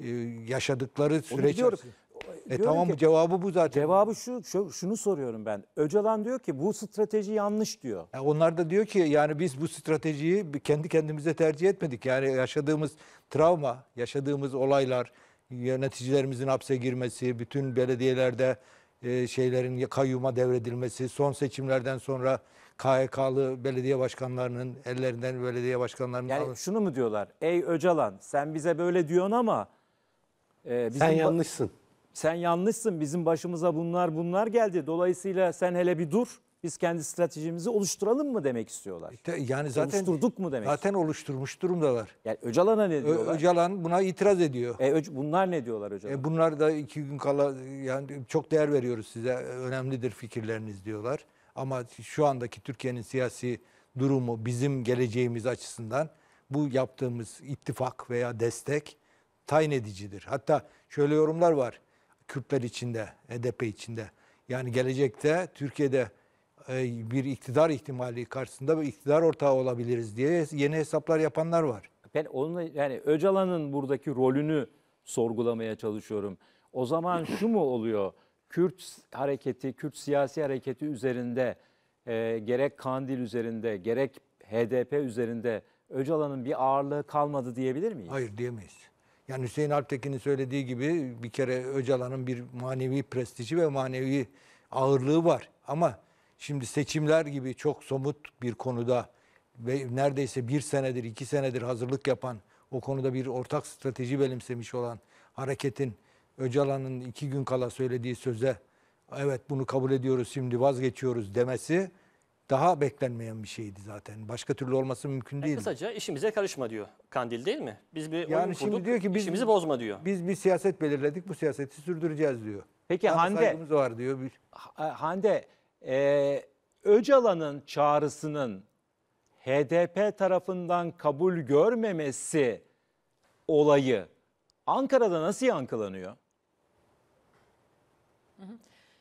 e, yaşadıkları süreç. Biliyorum. E, e diyorum tamam ki, cevabı bu zaten. Cevabı şu, şu şunu soruyorum ben. Öcalan diyor ki bu strateji yanlış diyor. E onlar da diyor ki yani biz bu stratejiyi kendi kendimize tercih etmedik. Yani yaşadığımız travma, yaşadığımız olaylar, yöneticilerimizin hapse girmesi, bütün belediyelerde e, şeylerin kayyuma devredilmesi, son seçimlerden sonra KHK'lı belediye başkanlarının ellerinden belediye başkanlarının Yani şunu mu diyorlar? Ey Öcalan sen bize böyle diyorsun ama ee, bizim sen yanlışsın. Sen yanlışsın. Bizim başımıza bunlar bunlar geldi. Dolayısıyla sen hele bir dur. Biz kendi stratejimizi oluşturalım mı demek istiyorlar. E, yani zaten oluşturduk mu demek. Zaten istiyorlar. oluşturmuş durumdalar. Yani Öcalan'a ne diyorlar? Ö, Öcalan buna itiraz ediyor. E, bunlar ne diyorlar Öcalan? E, bunlar da iki gün kala yani çok değer veriyoruz size. Önemlidir fikirleriniz diyorlar. Ama şu andaki Türkiye'nin siyasi durumu bizim geleceğimiz açısından bu yaptığımız ittifak veya destek tayin edicidir. Hatta şöyle yorumlar var Kürtler içinde, HDP içinde. Yani gelecekte Türkiye'de e, bir iktidar ihtimali karşısında bir iktidar ortağı olabiliriz diye yeni hesaplar yapanlar var. Ben onunla yani Öcalan'ın buradaki rolünü sorgulamaya çalışıyorum. O zaman şu mu oluyor? Kürt hareketi, Kürt siyasi hareketi üzerinde e, gerek Kandil üzerinde gerek HDP üzerinde Öcalan'ın bir ağırlığı kalmadı diyebilir miyiz? Hayır diyemeyiz. Yani Hüseyin Alptekin'in söylediği gibi bir kere Öcalan'ın bir manevi prestiji ve manevi ağırlığı var. Ama şimdi seçimler gibi çok somut bir konuda ve neredeyse bir senedir, iki senedir hazırlık yapan, o konuda bir ortak strateji benimsemiş olan hareketin Öcalan'ın iki gün kala söylediği söze evet bunu kabul ediyoruz şimdi vazgeçiyoruz demesi daha beklenmeyen bir şeydi zaten. Başka türlü olması mümkün e, değil. Kısaca işimize karışma diyor Kandil değil mi? Biz bir yani oyun şimdi kurduk, diyor ki biz, işimizi bozma diyor. Biz bir siyaset belirledik, bu siyaseti sürdüreceğiz diyor. Peki Daha Hande, var diyor. Bir... E, Hande, e, Öcalan'ın çağrısının HDP tarafından kabul görmemesi olayı Ankara'da nasıl yankılanıyor?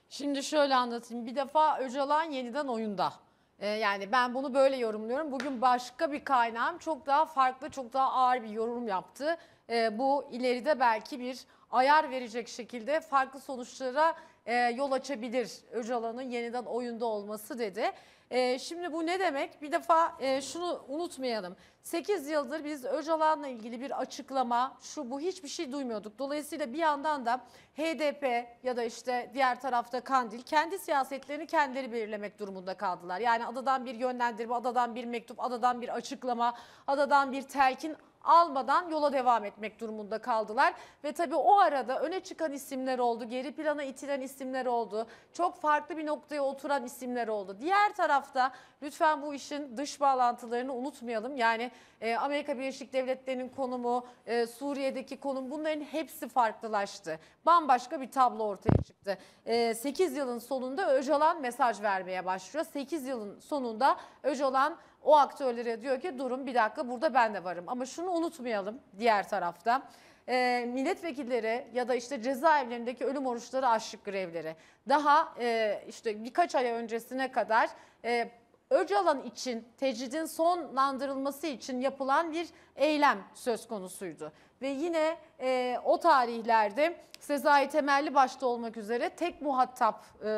Şimdi şöyle anlatayım. Bir defa Öcalan yeniden oyunda. Ee, yani ben bunu böyle yorumluyorum. Bugün başka bir kaynağım çok daha farklı, çok daha ağır bir yorum yaptı. Ee, bu ileride belki bir ayar verecek şekilde farklı sonuçlara e, yol açabilir Öcalan'ın yeniden oyunda olması dedi. E, şimdi bu ne demek? Bir defa e, şunu unutmayalım. 8 yıldır biz Öcalan'la ilgili bir açıklama, şu bu hiçbir şey duymuyorduk. Dolayısıyla bir yandan da HDP ya da işte diğer tarafta Kandil kendi siyasetlerini kendileri belirlemek durumunda kaldılar. Yani adadan bir yönlendirme, adadan bir mektup, adadan bir açıklama, adadan bir telkin almadan yola devam etmek durumunda kaldılar. Ve tabii o arada öne çıkan isimler oldu, geri plana itilen isimler oldu, çok farklı bir noktaya oturan isimler oldu. Diğer tarafta lütfen bu işin dış bağlantılarını unutmayalım. Yani e, Amerika Birleşik Devletleri'nin konumu, e, Suriye'deki konum bunların hepsi farklılaştı. Bambaşka bir tablo ortaya çıktı. E, 8 yılın sonunda Öcalan mesaj vermeye başlıyor. 8 yılın sonunda Öcalan o aktörlere diyor ki durun bir dakika burada ben de varım. Ama şunu unutmayalım diğer tarafta e, milletvekilleri ya da işte cezaevlerindeki ölüm oruçları açlık grevleri daha e, işte birkaç ay öncesine kadar e, Öcalan için tecridin sonlandırılması için yapılan bir eylem söz konusuydu. Ve yine e, o tarihlerde Sezai Temelli başta olmak üzere tek muhatap e,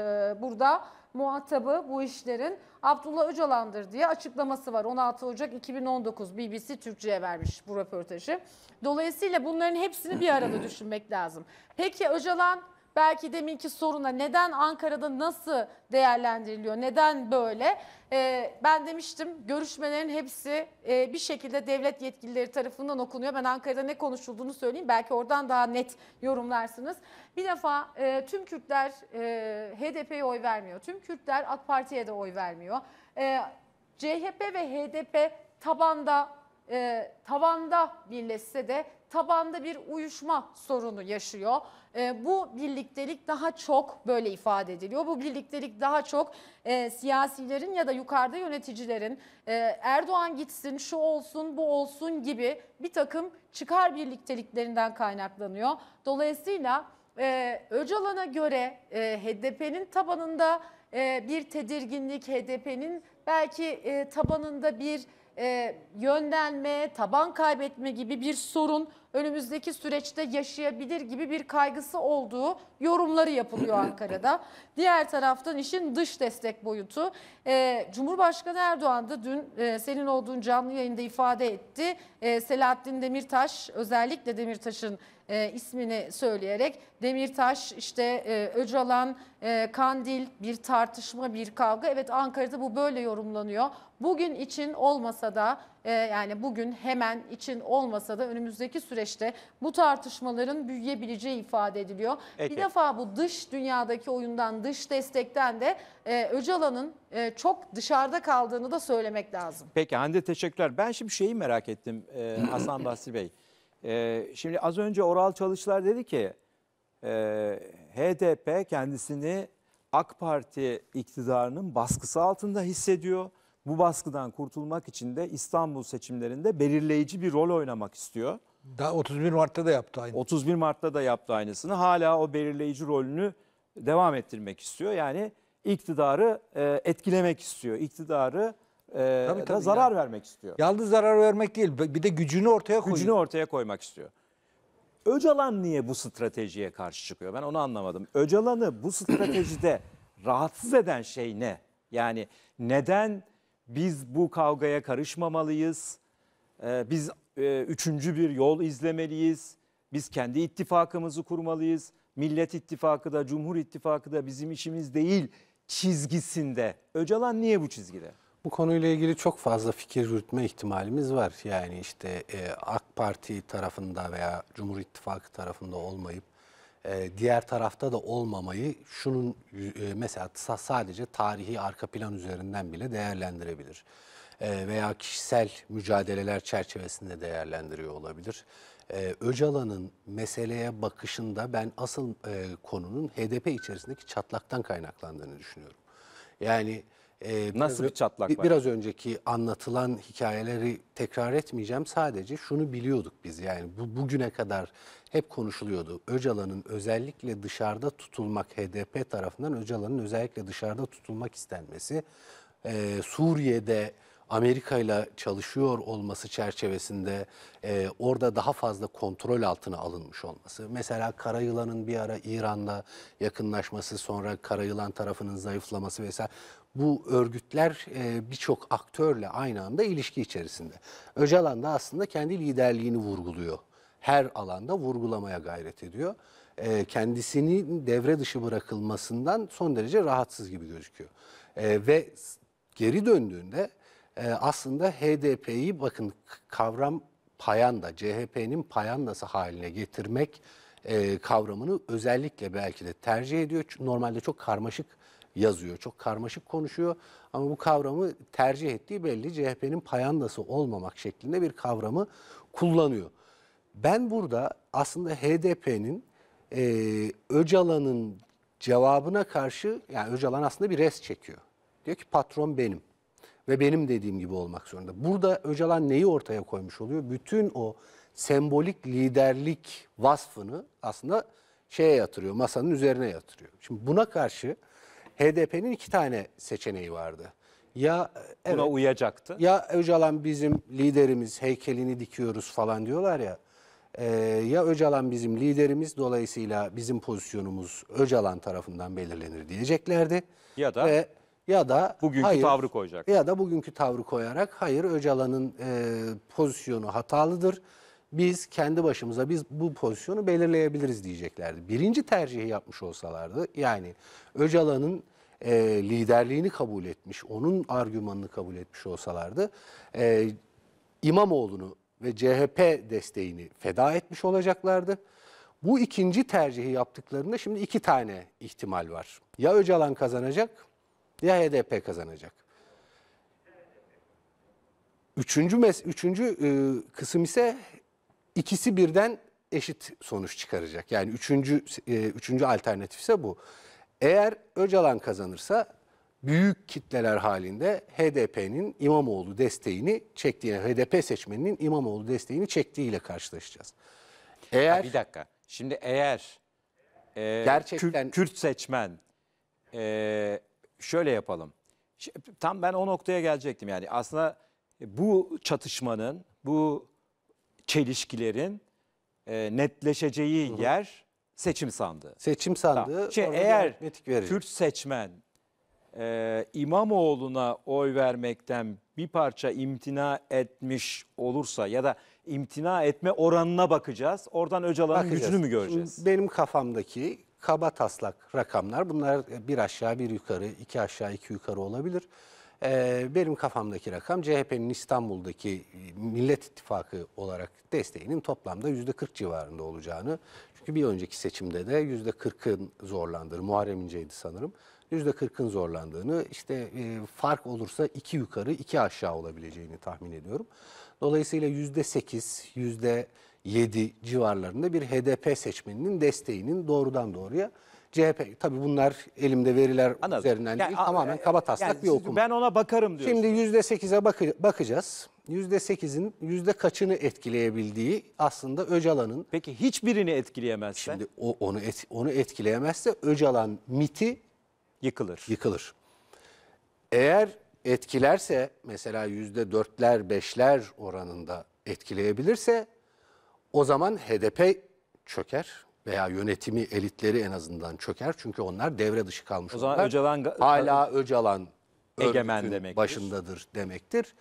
burada muhatabı bu işlerin Abdullah Öcalan'dır diye açıklaması var. 16 Ocak 2019 BBC Türkçe'ye vermiş bu röportajı. Dolayısıyla bunların hepsini bir arada düşünmek lazım. Peki Öcalan Belki deminki soruna neden Ankara'da nasıl değerlendiriliyor, neden böyle? Ee, ben demiştim görüşmelerin hepsi e, bir şekilde devlet yetkilileri tarafından okunuyor. Ben Ankara'da ne konuşulduğunu söyleyeyim. Belki oradan daha net yorumlarsınız. Bir defa e, tüm Kürtler e, HDP'ye oy vermiyor. Tüm Kürtler AK Parti'ye de oy vermiyor. E, CHP ve HDP tabanda e, tavanda birleşse de tabanda bir uyuşma sorunu yaşıyor e, bu birliktelik daha çok böyle ifade ediliyor. Bu birliktelik daha çok e, siyasilerin ya da yukarıda yöneticilerin e, Erdoğan gitsin, şu olsun, bu olsun gibi bir takım çıkar birlikteliklerinden kaynaklanıyor. Dolayısıyla e, Öcalan'a göre e, HDP'nin tabanında e, bir tedirginlik, HDP'nin belki e, tabanında bir e, yönlenme, taban kaybetme gibi bir sorun önümüzdeki süreçte yaşayabilir gibi bir kaygısı olduğu yorumları yapılıyor Ankara'da. Diğer taraftan işin dış destek boyutu. E, Cumhurbaşkanı Erdoğan da dün e, senin olduğun canlı yayında ifade etti. E, Selahattin Demirtaş özellikle Demirtaş'ın e, ismini söyleyerek Demirtaş işte e, Öcalan e, Kandil bir tartışma bir kavga evet Ankara'da bu böyle yorumlanıyor bugün için olmasa da e, yani bugün hemen için olmasa da önümüzdeki süreçte bu tartışmaların büyüyebileceği ifade ediliyor. Evet. Bir defa bu dış dünyadaki oyundan dış destekten de e, Öcalan'ın e, çok dışarıda kaldığını da söylemek lazım. Peki Hande teşekkürler. Ben şimdi şeyi merak ettim e, Hasan Basri Bey. E, şimdi az önce Oral Çalışlar dedi ki e, HDP kendisini AK Parti iktidarının baskısı altında hissediyor. Bu baskıdan kurtulmak için de İstanbul seçimlerinde belirleyici bir rol oynamak istiyor. Daha 31 Mart'ta da yaptı aynı. 31 Mart'ta da yaptı aynısını. Hala o belirleyici rolünü devam ettirmek istiyor. Yani iktidarı e, etkilemek istiyor. İktidarı e, tabii, tabii da zarar yani. vermek istiyor. Yalnız zarar vermek değil bir de gücünü ortaya koyuyor. Gücünü ortaya koymak istiyor. Öcalan niye bu stratejiye karşı çıkıyor? Ben onu anlamadım. Öcalan'ı bu stratejide rahatsız eden şey ne? Yani neden biz bu kavgaya karışmamalıyız? Ee, biz e, üçüncü bir yol izlemeliyiz. Biz kendi ittifakımızı kurmalıyız. Millet İttifakı da Cumhur İttifakı da bizim işimiz değil çizgisinde. Öcalan niye bu çizgide? Bu konuyla ilgili çok fazla fikir yürütme ihtimalimiz var. Yani işte e, AK Parti tarafında veya Cumhur İttifakı tarafında olmayıp e, diğer tarafta da olmamayı şunun e, mesela sadece tarihi arka plan üzerinden bile değerlendirebilir. E, veya kişisel mücadeleler çerçevesinde değerlendiriyor olabilir. Ee, Öcalan'ın meseleye bakışında ben asıl e, konunun HDP içerisindeki çatlaktan kaynaklandığını düşünüyorum. Yani e, nasıl bir çatlak var? Biraz önceki anlatılan hikayeleri tekrar etmeyeceğim. Sadece şunu biliyorduk biz yani bu bugüne kadar hep konuşuluyordu. Öcalan'ın özellikle dışarıda tutulmak HDP tarafından Öcalan'ın özellikle dışarıda tutulmak istenmesi, e, Suriye'de Amerika ile çalışıyor olması çerçevesinde e, orada daha fazla kontrol altına alınmış olması. Mesela Karayılan'ın bir ara İran'la yakınlaşması, sonra Karayılan tarafının zayıflaması vesaire. Bu örgütler e, birçok aktörle aynı anda ilişki içerisinde. Öcalan da aslında kendi liderliğini vurguluyor. Her alanda vurgulamaya gayret ediyor. E, kendisinin devre dışı bırakılmasından son derece rahatsız gibi gözüküyor. E, ve geri döndüğünde e, aslında HDP'yi bakın kavram payanda, CHP'nin payandası haline getirmek e, kavramını özellikle belki de tercih ediyor. normalde çok karmaşık yazıyor, çok karmaşık konuşuyor ama bu kavramı tercih ettiği belli. CHP'nin payandası olmamak şeklinde bir kavramı kullanıyor. Ben burada aslında HDP'nin e, Öcalan'ın cevabına karşı, yani Öcalan aslında bir res çekiyor. Diyor ki patron benim ve benim dediğim gibi olmak zorunda. Burada Öcalan neyi ortaya koymuş oluyor? Bütün o sembolik liderlik vasfını aslında şeye yatırıyor, masanın üzerine yatırıyor. Şimdi buna karşı HDP'nin iki tane seçeneği vardı. Ya e, evet, buna uyacaktı. Ya Öcalan bizim liderimiz, heykelini dikiyoruz falan diyorlar ya. E, ya Öcalan bizim liderimiz dolayısıyla bizim pozisyonumuz Öcalan tarafından belirlenir diyeceklerdi. Ya da ve ya da bugünkü hayır, tavrı koyacak. Ya da bugünkü tavrı koyarak hayır Öcalan'ın e, pozisyonu hatalıdır. Biz kendi başımıza biz bu pozisyonu belirleyebiliriz diyeceklerdi. Birinci tercihi yapmış olsalardı yani Öcalan'ın e, liderliğini kabul etmiş, onun argümanını kabul etmiş olsalardı e, İmamoğlu'nu ve CHP desteğini feda etmiş olacaklardı. Bu ikinci tercihi yaptıklarında şimdi iki tane ihtimal var. Ya Öcalan kazanacak ya HDP kazanacak. Üçüncü, mes üçüncü e, kısım ise ikisi birden eşit sonuç çıkaracak. Yani üçüncü, e, üçüncü alternatif ise bu. Eğer Öcalan kazanırsa büyük kitleler halinde HDP'nin İmamoğlu desteğini çektiğine, HDP seçmeninin İmamoğlu desteğini çektiğiyle karşılaşacağız. Eğer ha, bir dakika. Şimdi eğer e, gerçekten Kürt, Kürt seçmen e, şöyle yapalım. Tam ben o noktaya gelecektim yani aslında bu çatışmanın, bu çelişkilerin e, netleşeceği Hı -hı. yer seçim sandığı. Seçim sandığı. Tamam. Şey, eğer Kürt seçmen e, İmamoğlu'na oy vermekten bir parça imtina etmiş olursa ya da imtina etme oranına bakacağız. Oradan Öcalan'ın gücünü mü göreceğiz? Benim kafamdaki kaba taslak rakamlar. Bunlar e, bir aşağı bir yukarı, iki aşağı iki yukarı olabilir. E, benim kafamdaki rakam CHP'nin İstanbul'daki e, Millet İttifakı olarak desteğinin toplamda yüzde 40 civarında olacağını. Çünkü bir önceki seçimde de yüzde 40'ın zorlandığını, Muharrem İnce'ydi sanırım. Yüzde 40'ın zorlandığını, işte fark olursa iki yukarı iki aşağı olabileceğini tahmin ediyorum. Dolayısıyla yüzde 8, yüzde 7 civarlarında bir HDP seçmeninin desteğinin doğrudan doğruya CHP tabi bunlar elimde veriler Anladım. üzerinden yani, değil a, tamamen e, kaba taslak yani bir okuma. Ben ona bakarım diyorsun. Şimdi %8'e bakı, bakacağız. %8'in yüzde kaçını etkileyebildiği aslında Öcalan'ın. Peki hiçbirini etkileyemezse? Şimdi o, onu et, onu etkileyemezse Öcalan miti yıkılır. Yıkılır. Eğer etkilerse mesela yüzde dörtler beşler oranında etkileyebilirse o zaman HDP çöker veya yönetimi elitleri en azından çöker. Çünkü onlar devre dışı kalmış. O zaman olurlar. Öcalan hala Öcalan egemen demektir. başındadır demektir.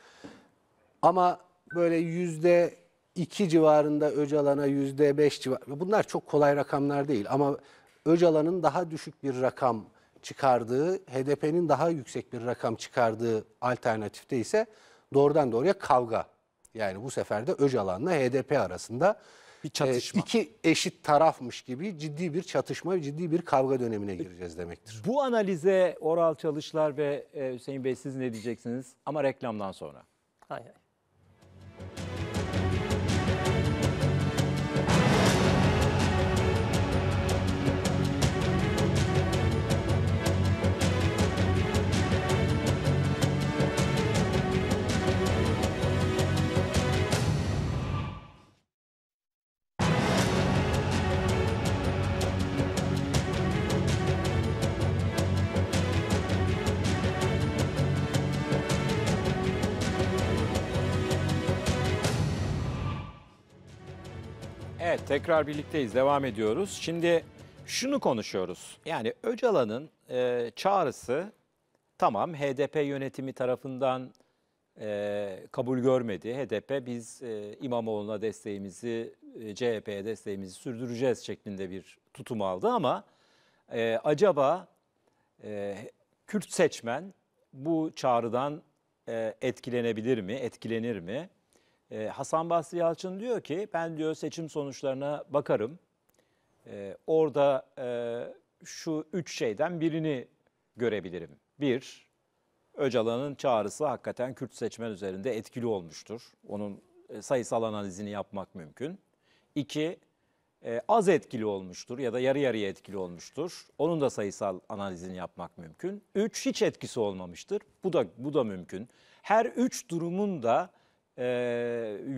Ama böyle yüzde iki civarında Öcalan'a yüzde beş civarında bunlar çok kolay rakamlar değil ama Öcalan'ın daha düşük bir rakam çıkardığı, HDP'nin daha yüksek bir rakam çıkardığı alternatifte ise doğrudan doğruya kavga yani bu sefer de Öcalan'la HDP arasında bir çatışma. E, iki eşit tarafmış gibi ciddi bir çatışma, ciddi bir kavga dönemine gireceğiz demektir. Bu analize Oral Çalışlar ve e, Hüseyin Bey siz ne diyeceksiniz? Ama reklamdan sonra. Hay hay. Tekrar birlikteyiz, devam ediyoruz. Şimdi şunu konuşuyoruz. Yani Öcalan'ın e, çağrısı tamam HDP yönetimi tarafından e, kabul görmedi. HDP biz e, İmamoğlu'na desteğimizi, e, CHP'ye desteğimizi sürdüreceğiz şeklinde bir tutum aldı ama e, acaba e, Kürt seçmen bu çağrıdan e, etkilenebilir mi, etkilenir mi? Ee, Hasan Basri Yalçın diyor ki ben diyor seçim sonuçlarına bakarım. Ee, orada e, şu üç şeyden birini görebilirim. Bir, Öcalan'ın çağrısı hakikaten Kürt seçmen üzerinde etkili olmuştur. Onun e, sayısal analizini yapmak mümkün. İki, e, az etkili olmuştur ya da yarı yarıya etkili olmuştur. Onun da sayısal analizini yapmak mümkün. Üç, hiç etkisi olmamıştır. Bu da bu da mümkün. Her üç durumun da e,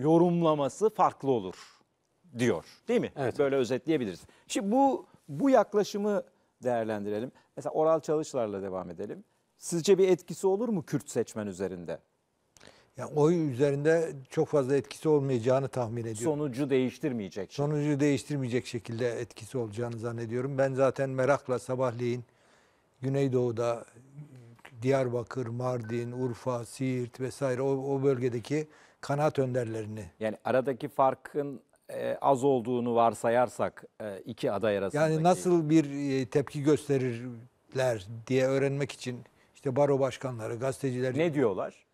yorumlaması farklı olur diyor. Değil mi? Evet. Böyle özetleyebiliriz. Şimdi bu bu yaklaşımı değerlendirelim. Mesela oral çalışlarla devam edelim. Sizce bir etkisi olur mu Kürt seçmen üzerinde? Yani oy üzerinde çok fazla etkisi olmayacağını tahmin ediyorum. Sonucu değiştirmeyecek. Şimdi. Sonucu değiştirmeyecek şekilde etkisi olacağını zannediyorum. Ben zaten merakla sabahleyin Güneydoğu'da Diyarbakır, Mardin, Urfa, Siirt vesaire o, o bölgedeki kanaat önderlerini. Yani aradaki farkın e, az olduğunu varsayarsak e, iki aday arasında. Yani nasıl bir e, tepki gösterirler diye öğrenmek için işte baro başkanları, gazeteciler. Ne diyorlar?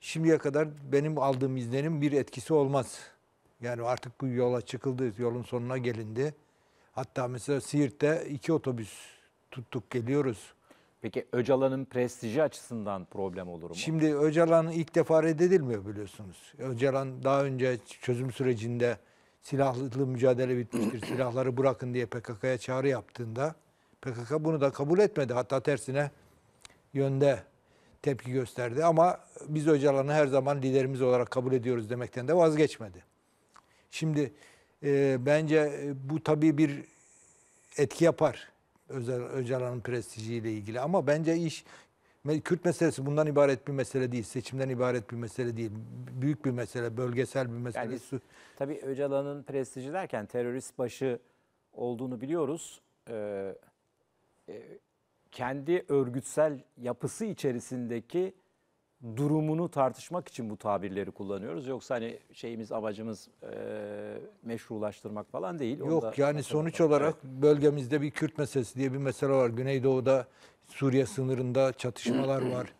Şimdiye kadar benim aldığım izlenim bir etkisi olmaz. Yani artık bu yola çıkıldı, yolun sonuna gelindi. Hatta mesela Siirt'te iki otobüs tuttuk geliyoruz. Peki Öcalan'ın prestiji açısından problem olur mu? Şimdi Öcalan ilk defa reddedilmiyor biliyorsunuz. Öcalan daha önce çözüm sürecinde silahlı mücadele bitmiştir, silahları bırakın diye PKK'ya çağrı yaptığında PKK bunu da kabul etmedi. Hatta tersine yönde tepki gösterdi. Ama biz Öcalan'ı her zaman liderimiz olarak kabul ediyoruz demekten de vazgeçmedi. Şimdi e, bence e, bu tabii bir etki yapar. Özel, Öcalan'ın prestijiyle ilgili. Ama bence iş Kürt meselesi bundan ibaret bir mesele değil. Seçimden ibaret bir mesele değil. Büyük bir mesele, bölgesel bir mesele. Yani, tabii Öcalan'ın prestiji derken terörist başı olduğunu biliyoruz. Ee, e, kendi örgütsel yapısı içerisindeki durumunu tartışmak için bu tabirleri kullanıyoruz. Yoksa hani şeyimiz amacımız e, meşrulaştırmak falan değil. Yok Onda, yani sonuç var. olarak bölgemizde bir Kürt meselesi diye bir mesele var. Güneydoğu'da Suriye sınırında çatışmalar var.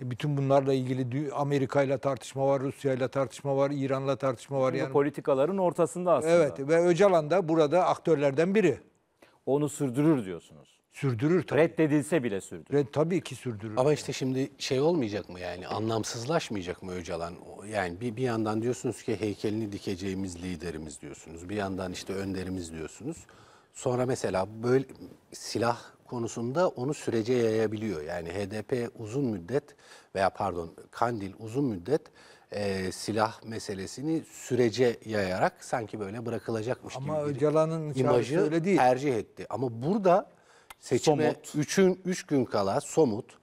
E, bütün bunlarla ilgili Amerika ile tartışma var, Rusya ile tartışma var, İran'la tartışma var. yani politikaların ortasında aslında. Evet ve Öcalan da burada aktörlerden biri. Onu sürdürür diyorsunuz. Sürdürür tabii. Reddedilse bile sürdürür. Red, tabii ki sürdürür. Ama işte şimdi şey olmayacak mı yani anlamsızlaşmayacak mı Öcalan? Yani bir, bir yandan diyorsunuz ki heykelini dikeceğimiz liderimiz diyorsunuz. Bir yandan işte önderimiz diyorsunuz. Sonra mesela böyle silah konusunda onu sürece yayabiliyor. Yani HDP uzun müddet veya pardon Kandil uzun müddet e, silah meselesini sürece yayarak sanki böyle bırakılacakmış Ama gibi bir imajı öyle değil. tercih etti. Ama burada seçime 3 üç gün kala somut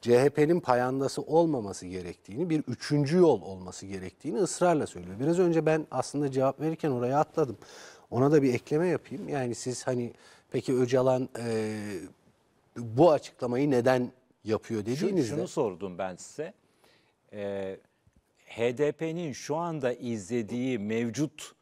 CHP'nin payandası olmaması gerektiğini, bir üçüncü yol olması gerektiğini ısrarla söylüyor. Biraz önce ben aslında cevap verirken oraya atladım. Ona da bir ekleme yapayım. Yani siz hani peki Öcalan e, bu açıklamayı neden yapıyor dediğinizde. Şunu, şunu sordum ben size. Ee, HDP'nin şu anda izlediği mevcut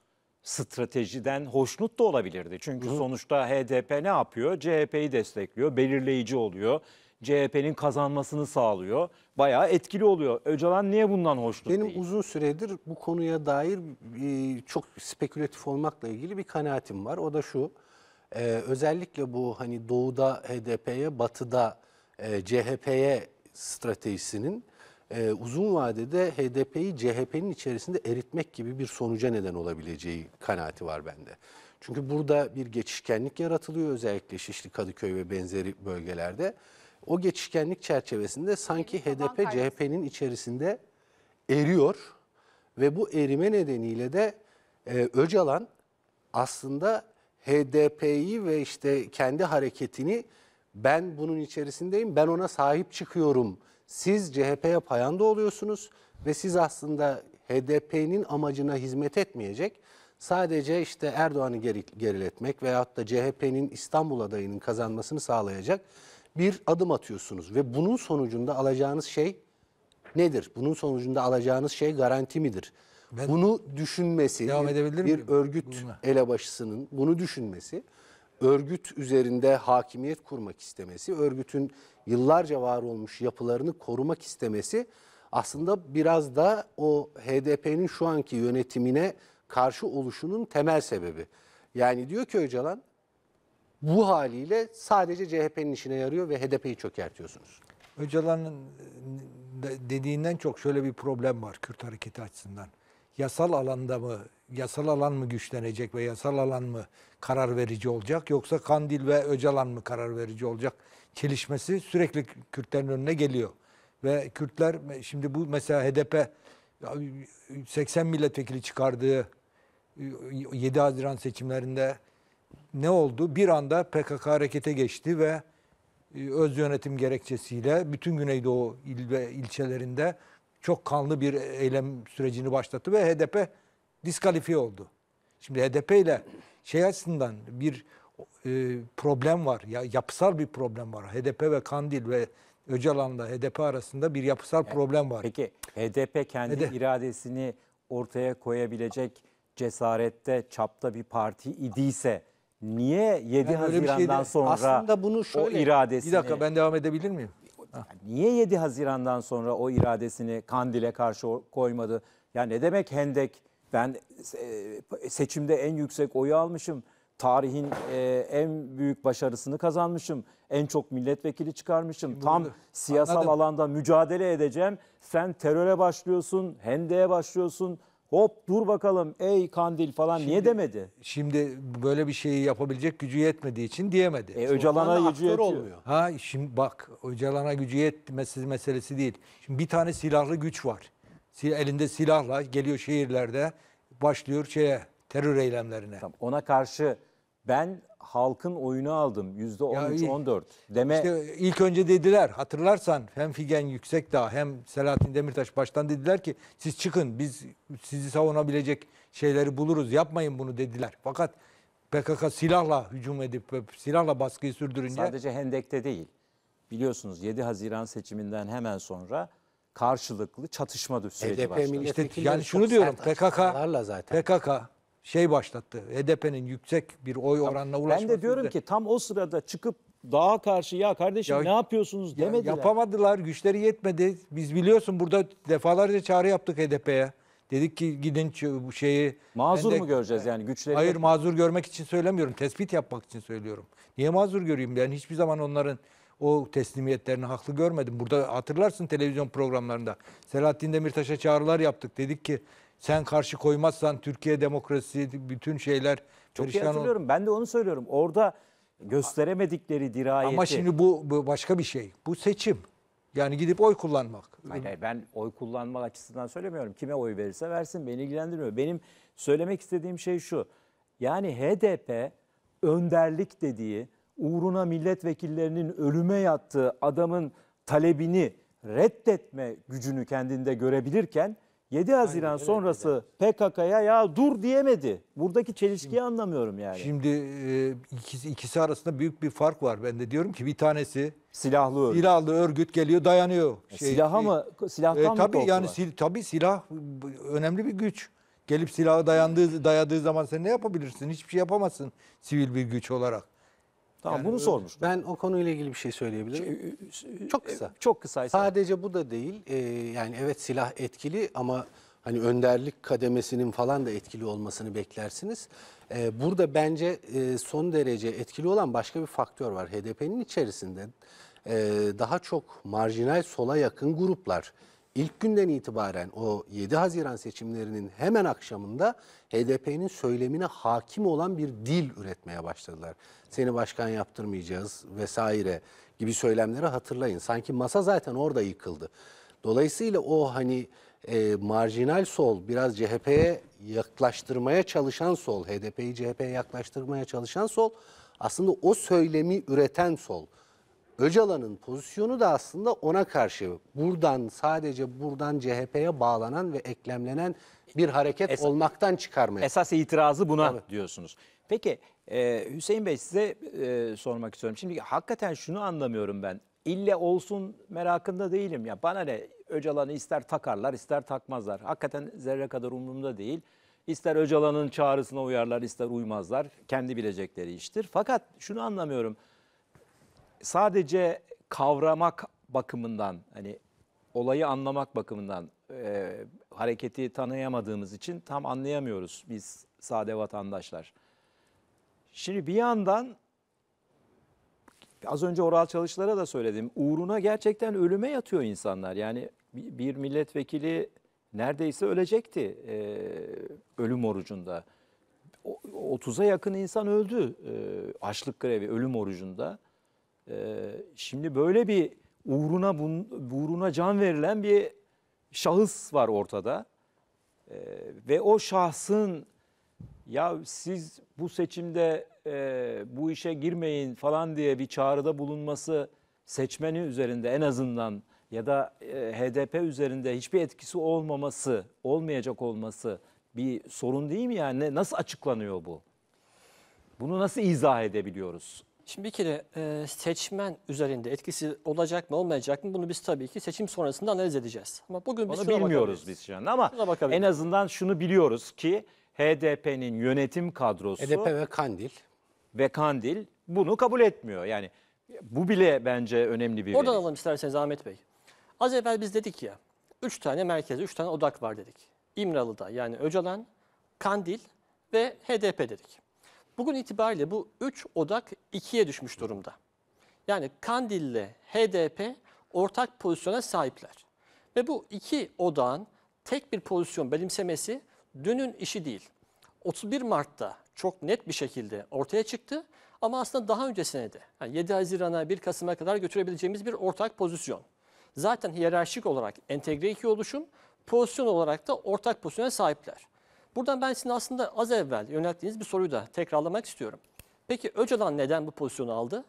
stratejiden hoşnut da olabilirdi. Çünkü Hı. sonuçta HDP ne yapıyor? CHP'yi destekliyor, belirleyici oluyor. CHP'nin kazanmasını sağlıyor. Bayağı etkili oluyor. Öcalan niye bundan hoşnut Benim değil? uzun süredir bu konuya dair e, çok spekülatif olmakla ilgili bir kanaatim var. O da şu. E, özellikle bu hani doğuda HDP'ye, batıda e, CHP'ye stratejisinin e, uzun vadede HDP'yi CHP'nin içerisinde eritmek gibi bir sonuca neden olabileceği kanaati var bende. Çünkü burada bir geçişkenlik yaratılıyor özellikle Şişli, Kadıköy ve benzeri bölgelerde. O geçişkenlik çerçevesinde sanki HDP CHP'nin içerisinde eriyor ve bu erime nedeniyle de e, Öcalan aslında HDP'yi ve işte kendi hareketini ben bunun içerisindeyim, ben ona sahip çıkıyorum.'' Siz CHP'ye payanda oluyorsunuz ve siz aslında HDP'nin amacına hizmet etmeyecek. Sadece işte Erdoğan'ı geriletmek veyahut da CHP'nin İstanbul adayının kazanmasını sağlayacak bir adım atıyorsunuz. Ve bunun sonucunda alacağınız şey nedir? Bunun sonucunda alacağınız şey garanti midir? Ben Bunu düşünmesi, devam bir örgüt elebaşısının bunu düşünmesi örgüt üzerinde hakimiyet kurmak istemesi, örgütün yıllarca var olmuş yapılarını korumak istemesi aslında biraz da o HDP'nin şu anki yönetimine karşı oluşunun temel sebebi. Yani diyor ki Öcalan bu haliyle sadece CHP'nin işine yarıyor ve HDP'yi çökertiyorsunuz. Öcalan'ın e, dediğinden çok şöyle bir problem var Kürt hareketi açısından yasal alanda mı yasal alan mı güçlenecek ve yasal alan mı karar verici olacak yoksa Kandil ve Öcalan mı karar verici olacak çelişmesi sürekli Kürtlerin önüne geliyor. Ve Kürtler şimdi bu mesela HDP 80 milletvekili çıkardığı 7 Haziran seçimlerinde ne oldu? Bir anda PKK harekete geçti ve öz yönetim gerekçesiyle bütün Güneydoğu il ve ilçelerinde çok kanlı bir eylem sürecini başlattı ve HDP diskalifiye oldu. Şimdi HDP ile şey açısından bir e, problem var. Ya, yapısal bir problem var. HDP ve Kandil ve Öcalan'la HDP arasında bir yapısal yani, e, problem var. Peki HDP kendi HDP. iradesini ortaya koyabilecek cesarette, çapta bir parti idiyse niye 7 yani şey Haziran'dan şeydi, sonra aslında bunu şöyle, o iradesini... Bir dakika ben devam edebilir miyim? Niye 7 Haziran'dan sonra o iradesini Kandil'e karşı koymadı? Ya ne demek Hendek? Ben e, seçimde en yüksek oyu almışım. Tarihin e, en büyük başarısını kazanmışım. En çok milletvekili çıkarmışım. Şimdi e, Tam oldu. siyasal Anladım. alanda mücadele edeceğim. Sen teröre başlıyorsun, Hendeye başlıyorsun hop dur bakalım ey kandil falan niye demedi? Şimdi böyle bir şeyi yapabilecek gücü yetmediği için diyemedi. E, Öcalan'a gücü yetiyor. olmuyor. Ha şimdi bak Öcalan'a gücü yetmesi meselesi değil. Şimdi bir tane silahlı güç var. Elinde silahla geliyor şehirlerde başlıyor şeye terör eylemlerine. Tamam, ona karşı ben halkın oyunu aldım yüzde %13-14 deme. İşte ilk önce dediler hatırlarsan hem Figen Yüksekdağ hem Selahattin Demirtaş baştan dediler ki siz çıkın biz sizi savunabilecek şeyleri buluruz yapmayın bunu dediler. Fakat PKK silahla hücum edip silahla baskıyı sürdürünce. Sadece Hendek'te değil biliyorsunuz 7 Haziran seçiminden hemen sonra karşılıklı çatışma süreci HDP e başladı. İşte yani şunu diyorum PKK zaten. PKK şey başlattı. HDP'nin yüksek bir oy oranına ulaşması. Ben de diyorum ki tam o sırada çıkıp dağa karşı ya kardeşim Ya- ne yapıyorsunuz Ya demediler. Yapamadılar, güçleri yetmedi. Biz biliyorsun burada defalarca çağrı yaptık HDP'ye. Dedik ki gidin bu şeyi... Mazur mu göreceğiz yani güçleri? Hayır mazur görmek için söylemiyorum. Tespit yapmak için söylüyorum. Niye mazur göreyim? Ben hiçbir zaman onların o teslimiyetlerini haklı görmedim. Burada hatırlarsın televizyon programlarında. Selahattin Demirtaş'a çağrılar yaptık. Dedik ki sen karşı koymazsan Türkiye demokrasi bütün şeyler Çok iyi perişan olur. hatırlıyorum. Ben de onu söylüyorum. Orada gösteremedikleri dirayeti. Ama şimdi bu, bu başka bir şey. Bu seçim. Yani gidip oy kullanmak. Hayır, hayır, ben oy kullanma açısından söylemiyorum. Kime oy verirse versin beni ilgilendirmiyor. Benim söylemek istediğim şey şu. Yani HDP önderlik dediği, uğruna milletvekillerinin ölüme yattığı adamın talebini reddetme gücünü kendinde görebilirken 7 Haziran Aynen, sonrası evet. PKK'ya ya dur diyemedi. Buradaki çelişkiyi şimdi, anlamıyorum yani. Şimdi e, ikisi, ikisi arasında büyük bir fark var. Ben de diyorum ki bir tanesi silahlı örgüt. Silahlı örgüt geliyor, dayanıyor. E, şey, silaha e, mı silahtan e, tabii, mı yani sil, tabii silah önemli bir güç. Gelip silahı dayandığı dayadığı zaman sen ne yapabilirsin? Hiçbir şey yapamazsın sivil bir güç olarak. Tamam Yani bunu sormuş. Ben o konuyla ilgili bir şey söyleyebilirim. E, e, e, çok kısa. Çok kısa. Sadece bu da değil. Ee, yani evet silah etkili ama hani önderlik kademesinin falan da etkili olmasını beklersiniz. Ee, burada bence e, son derece etkili olan başka bir faktör var. HDP'nin içerisinde e, daha çok marjinal sola yakın gruplar ilk günden itibaren o 7 Haziran seçimlerinin hemen akşamında HDP'nin söylemine hakim olan bir dil üretmeye başladılar. Seni başkan yaptırmayacağız vesaire gibi söylemleri hatırlayın. Sanki masa zaten orada yıkıldı. Dolayısıyla o hani e, marjinal sol biraz CHP'ye yaklaştırmaya çalışan sol, HDP'yi CHP'ye yaklaştırmaya çalışan sol aslında o söylemi üreten sol. Öcalan'ın pozisyonu da aslında ona karşı buradan sadece buradan CHP'ye bağlanan ve eklemlenen bir hareket Esa, olmaktan çıkarmaya. Esas itirazı buna Tabii. diyorsunuz. Peki e, Hüseyin Bey size e, sormak istiyorum. Şimdi hakikaten şunu anlamıyorum ben. İlle olsun merakında değilim ya. Bana ne Öcalan'ı ister takarlar ister takmazlar. Hakikaten zerre kadar umurumda değil. İster Öcalan'ın çağrısına uyarlar ister uymazlar. Kendi bilecekleri iştir. Fakat şunu anlamıyorum sadece kavramak bakımından hani olayı anlamak bakımından e, hareketi tanıyamadığımız için tam anlayamıyoruz biz sade vatandaşlar. Şimdi bir yandan az önce oral çalışlara da söyledim. Uğruna gerçekten ölüme yatıyor insanlar. Yani bir milletvekili neredeyse ölecekti e, ölüm orucunda. 30'a yakın insan öldü e, açlık grevi ölüm orucunda. Ee, şimdi böyle bir uğruna bun, uğruna can verilen bir şahıs var ortada. Ee, ve o şahsın ya siz bu seçimde e, bu işe girmeyin falan diye bir çağrıda bulunması seçmeni üzerinde en azından ya da e, HDP üzerinde hiçbir etkisi olmaması, olmayacak olması bir sorun değil mi yani? Nasıl açıklanıyor bu? Bunu nasıl izah edebiliyoruz? Şimdi bir kere e, seçmen üzerinde etkisi olacak mı olmayacak mı bunu biz tabii ki seçim sonrasında analiz edeceğiz. Ama bugün biz Onu bilmiyoruz biz şu anda ama en azından şunu biliyoruz ki HDP'nin yönetim kadrosu HDP ve Kandil ve Kandil bunu kabul etmiyor. Yani bu bile bence önemli bir Oradan alalım isterseniz Ahmet Bey. Az evvel biz dedik ya, üç tane merkez, üç tane odak var dedik. İmralı'da yani Öcalan, Kandil ve HDP dedik. Bugün itibariyle bu 3 odak 2'ye düşmüş durumda. Yani Kandille, HDP ortak pozisyona sahipler. Ve bu iki odağın tek bir pozisyon benimsemesi dünün işi değil. 31 Mart'ta çok net bir şekilde ortaya çıktı ama aslında daha öncesine de yani 7 Haziran'a 1 Kasım'a kadar götürebileceğimiz bir ortak pozisyon. Zaten hiyerarşik olarak entegre iki oluşum, pozisyon olarak da ortak pozisyona sahipler. Buradan ben sizin aslında az evvel yönelttiğiniz bir soruyu da tekrarlamak istiyorum. Peki Öcalan neden bu pozisyonu aldı?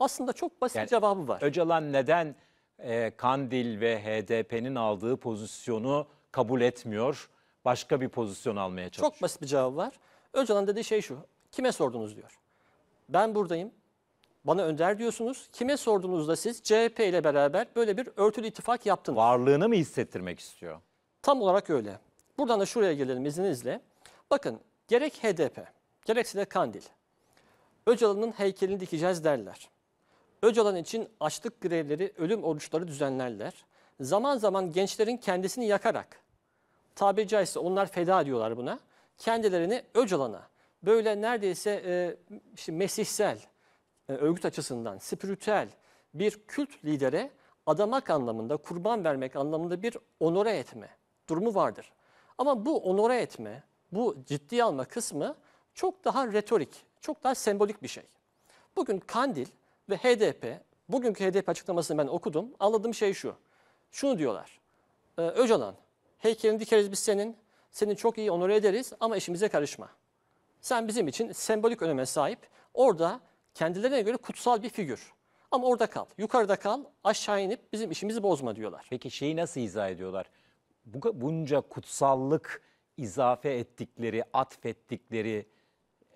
Aslında çok basit yani, cevabı var. Öcalan neden e, Kandil ve HDP'nin aldığı pozisyonu kabul etmiyor? Başka bir pozisyon almaya çalışıyor. Çok basit bir cevabı var. Öcalan dediği şey şu. Kime sordunuz diyor. Ben buradayım. Bana önder diyorsunuz. Kime sorduğunuzda siz CHP ile beraber böyle bir örtülü ittifak yaptınız. Varlığını mı hissettirmek istiyor? Tam olarak öyle. Buradan da şuraya gelelim izninizle. Bakın gerek HDP, gerekse de Kandil. Öcalan'ın heykelini dikeceğiz derler. Öcalan için açlık grevleri, ölüm oruçları düzenlerler. Zaman zaman gençlerin kendisini yakarak, tabiri caizse onlar feda ediyorlar buna, kendilerini Öcalan'a böyle neredeyse e, işte mesihsel, e, örgüt açısından spiritüel bir kült lidere adamak anlamında, kurban vermek anlamında bir onore etme durumu vardır. Ama bu onore etme, bu ciddiye alma kısmı çok daha retorik, çok daha sembolik bir şey. Bugün Kandil ve HDP, bugünkü HDP açıklamasını ben okudum. Anladığım şey şu, şunu diyorlar. Ee, Öcalan, heykelini dikeriz biz senin, seni çok iyi onore ederiz ama işimize karışma. Sen bizim için sembolik öneme sahip, orada kendilerine göre kutsal bir figür. Ama orada kal, yukarıda kal, aşağı inip bizim işimizi bozma diyorlar. Peki şeyi nasıl izah ediyorlar? bu bunca kutsallık izafe ettikleri, atfettikleri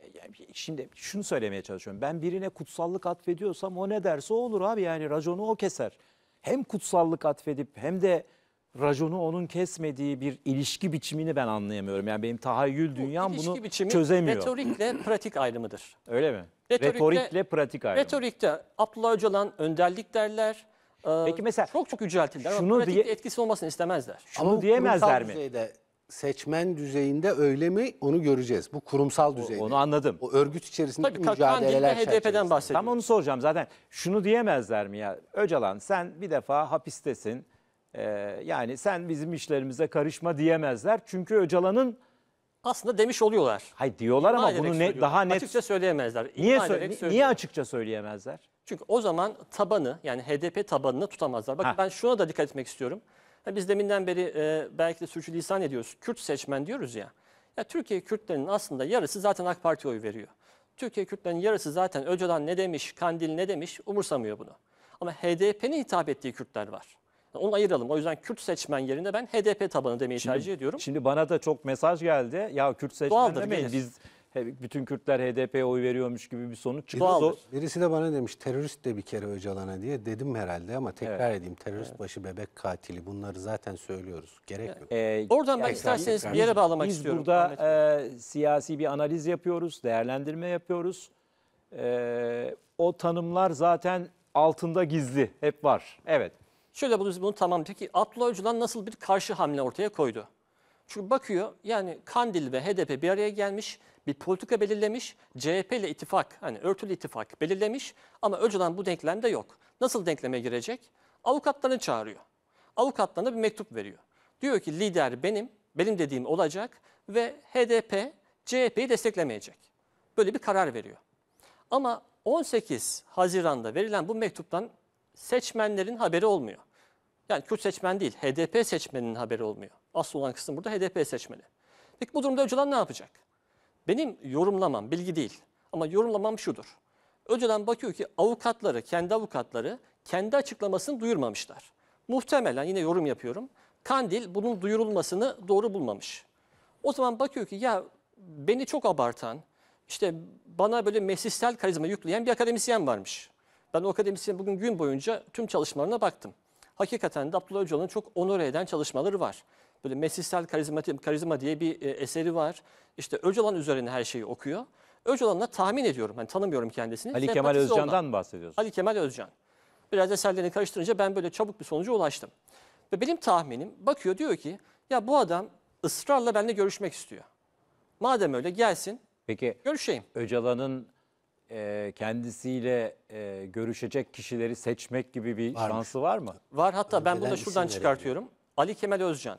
e, şimdi şunu söylemeye çalışıyorum. Ben birine kutsallık atfediyorsam o ne derse o olur abi yani raconu o keser. Hem kutsallık atfedip hem de raconu onun kesmediği bir ilişki biçimini ben anlayamıyorum. Yani benim tahayyül dünyam Bu bunu biçimi çözemiyor. Retorikle pratik ayrımıdır. Öyle mi? Retorikle, retorikle pratik ayrımı. Retorikte Abdullah Öcalan önderlik derler. Ee, Peki mesela çok çok yüceltirler. Şunu diye, etkisi olmasını istemezler. Şunu ama diyemezler mi? Düzeyde, seçmen düzeyinde öyle mi onu göreceğiz. Bu kurumsal düzeyde. O, onu anladım. O örgüt içerisinde Tabii, mücadeleler HDP'den bahsediyorum. Tam onu soracağım zaten. Şunu diyemezler mi ya? Öcalan sen bir defa hapistesin. Ee, yani sen bizim işlerimize karışma diyemezler. Çünkü Öcalan'ın aslında demiş oluyorlar. Hayır diyorlar ama bunu ne, daha net açıkça söyleyemezler. İma niye, sö niye açıkça söyleyemezler? Çünkü o zaman tabanı yani HDP tabanını tutamazlar. Bakın Ha. ben şuna da dikkat etmek istiyorum. Ha, biz deminden beri e, belki de sürçülisan ediyoruz. Kürt seçmen diyoruz ya. Ya Türkiye Kürtlerinin aslında yarısı zaten AK Parti oy veriyor. Türkiye Kürtlerinin yarısı zaten Öcalan ne demiş, Kandil ne demiş umursamıyor bunu. Ama HDP'nin hitap ettiği Kürtler var. Yani onu ayıralım. O yüzden Kürt seçmen yerine ben HDP tabanı demeyi tercih ediyorum. Şimdi bana da çok mesaj geldi. Ya Kürt seçmen Doğaldır, demeyin. gelir. Biz bütün Kürtler HDP'ye oy veriyormuş gibi bir sonuç çıkmaz. Birisi, birisi de bana demiş terörist de bir kere Öcalan'a diye dedim herhalde ama tekrar evet. edeyim terörist evet. başı bebek katili bunları zaten söylüyoruz. Gerek yok. Ee, Oradan ben isterseniz bir yere bağlamak biz istiyorum. Biz burada e, siyasi bir analiz yapıyoruz, değerlendirme yapıyoruz. E, o tanımlar zaten altında gizli, hep var. Evet. Şöyle bunu, bunu tamam. Peki Abdullah Öcalan nasıl bir karşı hamle ortaya koydu? Çünkü bakıyor yani Kandil ve HDP bir araya gelmiş bir politika belirlemiş, CHP ile ittifak, hani örtülü ittifak belirlemiş ama Öcalan bu denklemde yok. Nasıl denkleme girecek? Avukatlarını çağırıyor. Avukatlarına bir mektup veriyor. Diyor ki lider benim, benim dediğim olacak ve HDP CHP'yi desteklemeyecek. Böyle bir karar veriyor. Ama 18 Haziran'da verilen bu mektuptan seçmenlerin haberi olmuyor. Yani Kürt seçmen değil, HDP seçmeninin haberi olmuyor. Asıl olan kısım burada HDP seçmeni. Peki bu durumda Öcalan ne yapacak? Benim yorumlamam, bilgi değil ama yorumlamam şudur. Önceden bakıyor ki avukatları, kendi avukatları kendi açıklamasını duyurmamışlar. Muhtemelen yine yorum yapıyorum. Kandil bunun duyurulmasını doğru bulmamış. O zaman bakıyor ki ya beni çok abartan, işte bana böyle meclissel karizma yükleyen bir akademisyen varmış. Ben o akademisyen bugün gün boyunca tüm çalışmalarına baktım. Hakikaten de Abdullah Öcalan'ın çok onore eden çalışmaları var. Böyle mesihsel karizma diye bir e, eseri var. İşte Öcalan üzerine her şeyi okuyor. Öcalan'la tahmin ediyorum. Hani tanımıyorum kendisini. Ali Kemal Özcan'dan olan. mı bahsediyorsun? Ali Kemal Özcan. Biraz eserlerini karıştırınca ben böyle çabuk bir sonuca ulaştım. Ve benim tahminim bakıyor diyor ki ya bu adam ısrarla benimle görüşmek istiyor. Madem öyle gelsin Peki görüşeyim. Öcalan'ın e, kendisiyle e, görüşecek kişileri seçmek gibi bir Varmış. şansı var mı? Var hatta hani ben bunu da şuradan çıkartıyorum. Ali Kemal Özcan,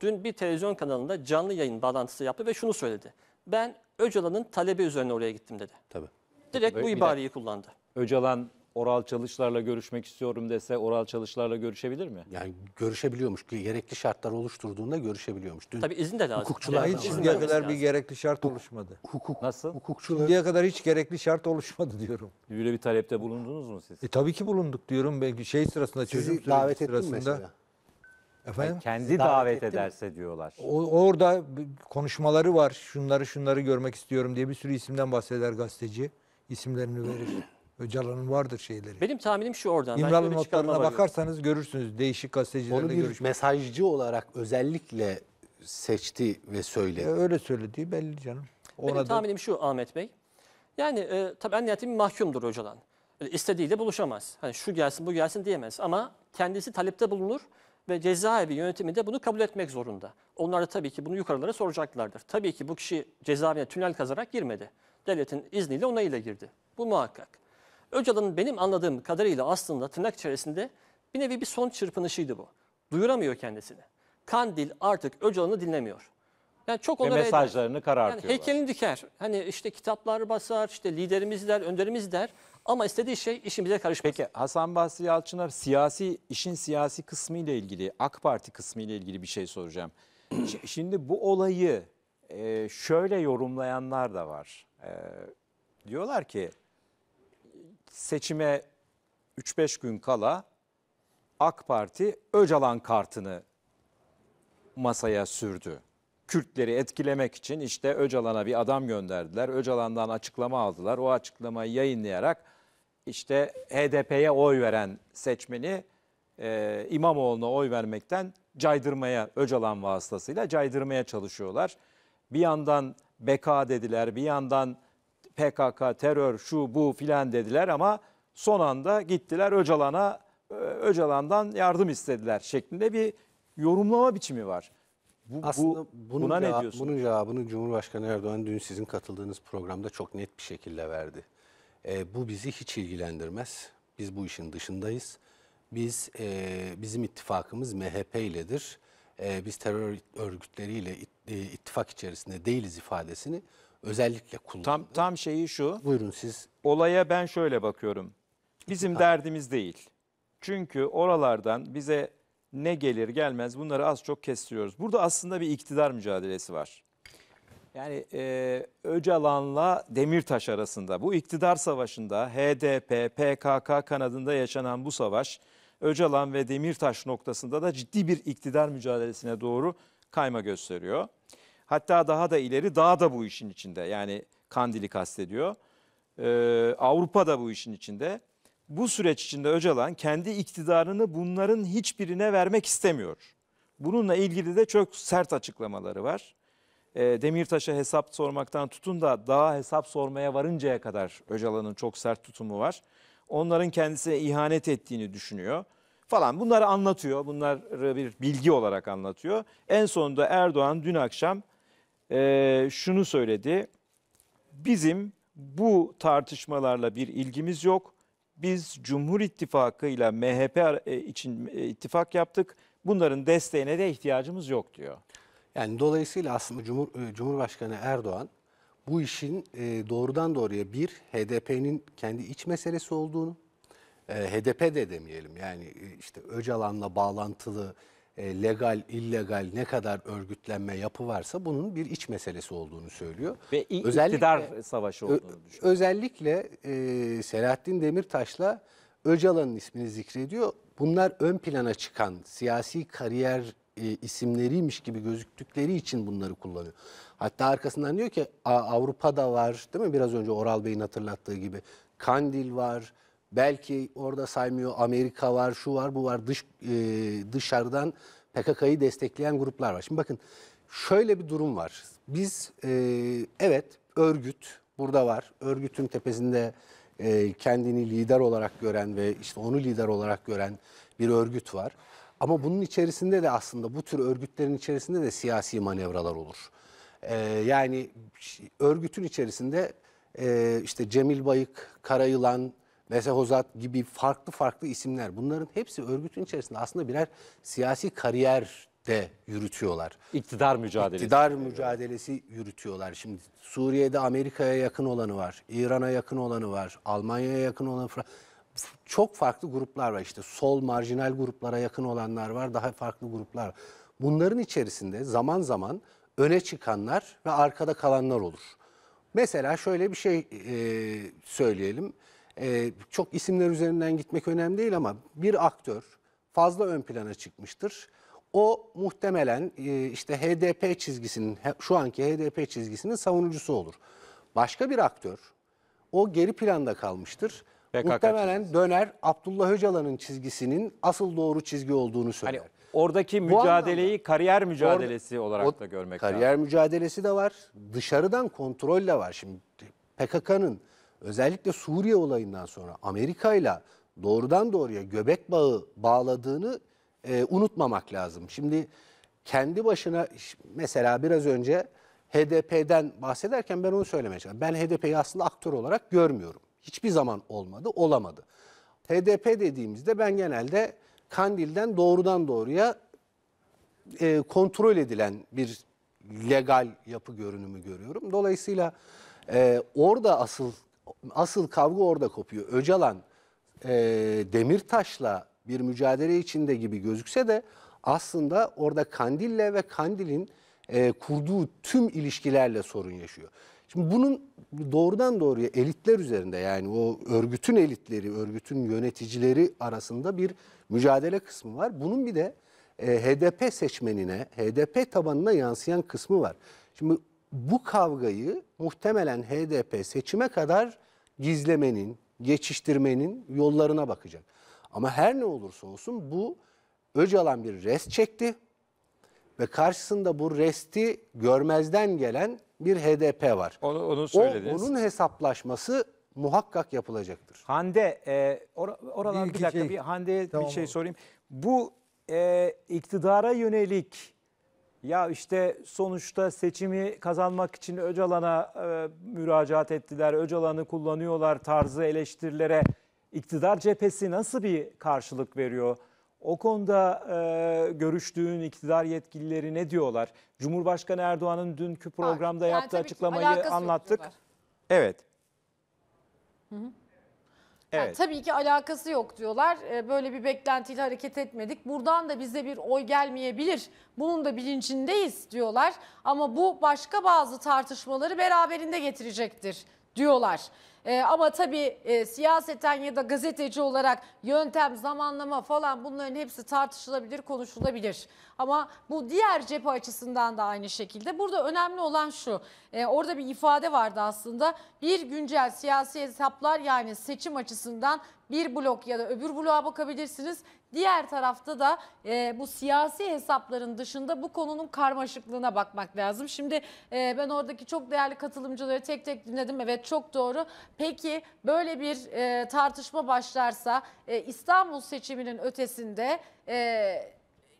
dün bir televizyon kanalında canlı yayın bağlantısı yaptı ve şunu söyledi. Ben Öcalan'ın talebi üzerine oraya gittim dedi. Tabii. Direkt bu Bir ibareyi kullandı. Öcalan oral çalışlarla görüşmek istiyorum dese oral çalışlarla görüşebilir mi? Yani görüşebiliyormuş. Gerekli şartlar oluşturduğunda görüşebiliyormuş. Dün Tabii izin de lazım. Hukukçular Hiç İzin şimdiye vermesi kadar bir gerekli şart oluşmadı. hukuk, Nasıl? hukukçular Şimdiye kadar hiç gerekli şart oluşmadı diyorum. Böyle bir talepte bulundunuz mu siz? E tabii ki bulunduk diyorum. Belki şey sırasında çözüm sizi süreci davet ettim mesela. Efendim? kendi davet, davet ederse mi? diyorlar. O, orada konuşmaları var. Şunları şunları görmek istiyorum diye bir sürü isimden bahseder gazeteci. İsimlerini verir. Öcalan'ın vardır şeyleri. Benim tahminim şu oradan. İmralı notlarına bakarsanız görürsünüz değişik gazetecilerle görüşmek. Onu bir mesajcı olarak özellikle seçti ve söyledi. Öyle söyledi belli canım. Ona Benim tahminim şu Ahmet Bey. Yani e, tabii en nihayetinde mahkumdur Öcalan. E, istediğiyle buluşamaz. Hani şu gelsin bu gelsin diyemez ama kendisi talepte bulunur ve cezaevi yönetimi de bunu kabul etmek zorunda. Onlar da tabii ki bunu yukarılara soracaklardır. Tabii ki bu kişi cezaevine tünel kazarak girmedi. Devletin izniyle onayıyla girdi. Bu muhakkak. Öcalan'ın benim anladığım kadarıyla aslında tırnak içerisinde bir nevi bir son çırpınışıydı bu. Duyuramıyor kendisini. Kandil artık Öcalan'ı dinlemiyor. Yani çok onlara mesajlarını eder. karartıyorlar. Yani heykelini diker. Hani işte kitaplar basar, işte liderimiz der, önderimiz der. Ama istediği şey işimize karışmasın. Peki Hasan Basri Yalçın'a siyasi işin siyasi kısmı ile ilgili AK Parti kısmı ile ilgili bir şey soracağım. Şimdi bu olayı e, şöyle yorumlayanlar da var. E, diyorlar ki seçime 3-5 gün kala AK Parti Öcalan kartını masaya sürdü. Kürtleri etkilemek için işte Öcalan'a bir adam gönderdiler. Öcalan'dan açıklama aldılar. O açıklamayı yayınlayarak işte HDP'ye oy veren seçmeni e, İmamoğlu'na oy vermekten caydırmaya, Öcalan vasıtasıyla caydırmaya çalışıyorlar. Bir yandan BK dediler, bir yandan PKK, terör, şu bu filan dediler ama son anda gittiler Öcalan'a, e, Öcalan'dan yardım istediler şeklinde bir yorumlama biçimi var. Bu, Aslında bunun buna cevap, ne diyorsunuz? Bunun cevabını Cumhurbaşkanı Erdoğan dün sizin katıldığınız programda çok net bir şekilde verdi. E, bu bizi hiç ilgilendirmez. Biz bu işin dışındayız. Biz e, bizim ittifakımız MHP iledir. E, biz terör örgütleriyle it, e, ittifak içerisinde değiliz ifadesini özellikle kullandı. Tam tam şeyi şu. Buyurun siz. Olaya ben şöyle bakıyorum. Bizim ha. derdimiz değil. Çünkü oralardan bize ne gelir gelmez bunları az çok kesiyoruz. Burada aslında bir iktidar mücadelesi var. Yani e, Öcalan'la Demirtaş arasında bu iktidar savaşında HDP, PKK kanadında yaşanan bu savaş Öcalan ve Demirtaş noktasında da ciddi bir iktidar mücadelesine doğru kayma gösteriyor. Hatta daha da ileri daha da bu işin içinde yani Kandil'i kastediyor. Ee, Avrupa da bu işin içinde. Bu süreç içinde Öcalan kendi iktidarını bunların hiçbirine vermek istemiyor. Bununla ilgili de çok sert açıklamaları var e, Demirtaş'a hesap sormaktan tutun da daha hesap sormaya varıncaya kadar Öcalan'ın çok sert tutumu var. Onların kendisine ihanet ettiğini düşünüyor falan bunları anlatıyor. Bunları bir bilgi olarak anlatıyor. En sonunda Erdoğan dün akşam e, şunu söyledi. Bizim bu tartışmalarla bir ilgimiz yok. Biz Cumhur İttifakı ile MHP için e, ittifak yaptık. Bunların desteğine de ihtiyacımız yok diyor. Yani dolayısıyla aslında Cumhur, e, Cumhurbaşkanı Erdoğan bu işin e, doğrudan doğruya bir HDP'nin kendi iç meselesi olduğunu, e, HDP de demeyelim yani e, işte Öcalan'la bağlantılı e, legal, illegal ne kadar örgütlenme yapı varsa bunun bir iç meselesi olduğunu söylüyor. Ve özellikle, iktidar savaşı olduğunu düşünüyor. Özellikle e, Selahattin Demirtaş'la Öcalan'ın ismini zikrediyor. Bunlar ön plana çıkan siyasi kariyer e, isimleriymiş gibi gözüktükleri için bunları kullanıyor. Hatta arkasından diyor ki Avrupa'da var değil mi biraz önce Oral Bey'in hatırlattığı gibi Kandil var belki orada saymıyor Amerika var şu var bu var dış e, dışarıdan PKK'yı destekleyen gruplar var. Şimdi bakın şöyle bir durum var biz e, evet örgüt burada var örgütün tepesinde e, kendini lider olarak gören ve işte onu lider olarak gören bir örgüt var. Ama bunun içerisinde de aslında bu tür örgütlerin içerisinde de siyasi manevralar olur. Ee, yani örgütün içerisinde e, işte Cemil Bayık, Karayılan, Mesehozat gibi farklı farklı isimler. Bunların hepsi örgütün içerisinde aslında birer siyasi kariyer de yürütüyorlar. İktidar mücadelesi. İktidar mücadelesi yürütüyorlar. Şimdi Suriye'de Amerika'ya yakın olanı var, İran'a yakın olanı var, Almanya'ya yakın olanı var çok farklı gruplar var. işte sol marjinal gruplara yakın olanlar var, daha farklı gruplar. Bunların içerisinde zaman zaman öne çıkanlar ve arkada kalanlar olur. Mesela şöyle bir şey e, söyleyelim. E, çok isimler üzerinden gitmek önemli değil ama bir aktör fazla ön plana çıkmıştır. O muhtemelen e, işte HDP çizgisinin, şu anki HDP çizgisinin savunucusu olur. Başka bir aktör, o geri planda kalmıştır PKK muhtemelen çizgisi. döner Abdullah Öcalan'ın çizgisinin asıl doğru çizgi olduğunu söyler. Hani oradaki Bu mücadeleyi anlamda, kariyer mücadelesi orada, olarak da görmek kariyer lazım. Kariyer mücadelesi de var. Dışarıdan kontrol de var. Şimdi PKK'nın özellikle Suriye olayından sonra Amerika ile doğrudan doğruya göbek bağı bağladığını e, unutmamak lazım. Şimdi kendi başına mesela biraz önce HDP'den bahsederken ben onu söylemeye çalıştım. Ben HDP'yi aslında aktör olarak görmüyorum. Hiçbir zaman olmadı, olamadı. HDP dediğimizde ben genelde Kandil'den doğrudan doğruya e, kontrol edilen bir legal yapı görünümü görüyorum. Dolayısıyla e, orada asıl asıl kavga orada kopuyor. Öcalan e, Demirtaş'la bir mücadele içinde gibi gözükse de aslında orada Kandil'le ve Kandil'in e, kurduğu tüm ilişkilerle sorun yaşıyor. Şimdi bunun doğrudan doğruya elitler üzerinde yani o örgütün elitleri, örgütün yöneticileri arasında bir mücadele kısmı var. Bunun bir de e, HDP seçmenine, HDP tabanına yansıyan kısmı var. Şimdi bu kavgayı muhtemelen HDP seçime kadar gizlemenin, geçiştirmenin yollarına bakacak. Ama her ne olursa olsun bu Öcalan bir rest çekti ve karşısında bu resti görmezden gelen bir HDP var. Onu, onu söylediniz. O, onun hesaplaşması muhakkak yapılacaktır. Hande, e, or oradan bir, bir dakika şey. bir Hande'ye tamam. bir şey sorayım. Bu e, iktidara yönelik ya işte sonuçta seçimi kazanmak için Öcalan'a e, müracaat ettiler, Öcalan'ı kullanıyorlar tarzı eleştirilere iktidar cephesi nasıl bir karşılık veriyor? O konuda e, görüştüğün iktidar yetkilileri ne diyorlar? Cumhurbaşkanı Erdoğan'ın dünkü programda Var. Yani yaptığı açıklamayı alakası yok anlattık. diyorlar. Evet. Yani tabii ki alakası yok diyorlar. E, böyle bir beklentiyle hareket etmedik. Buradan da bize bir oy gelmeyebilir. Bunun da bilincindeyiz diyorlar. Ama bu başka bazı tartışmaları beraberinde getirecektir diyorlar. E, ama tabii e, siyaseten ya da gazeteci olarak yöntem, zamanlama falan bunların hepsi tartışılabilir, konuşulabilir. Ama bu diğer cephe açısından da aynı şekilde. Burada önemli olan şu. E, orada bir ifade vardı aslında. Bir güncel siyasi hesaplar yani seçim açısından bir blok ya da öbür bloğa bakabilirsiniz. Diğer tarafta da e, bu siyasi hesapların dışında bu konunun karmaşıklığına bakmak lazım. Şimdi e, ben oradaki çok değerli katılımcıları tek tek dinledim. Evet çok doğru. Peki böyle bir e, tartışma başlarsa e, İstanbul seçiminin ötesinde... E,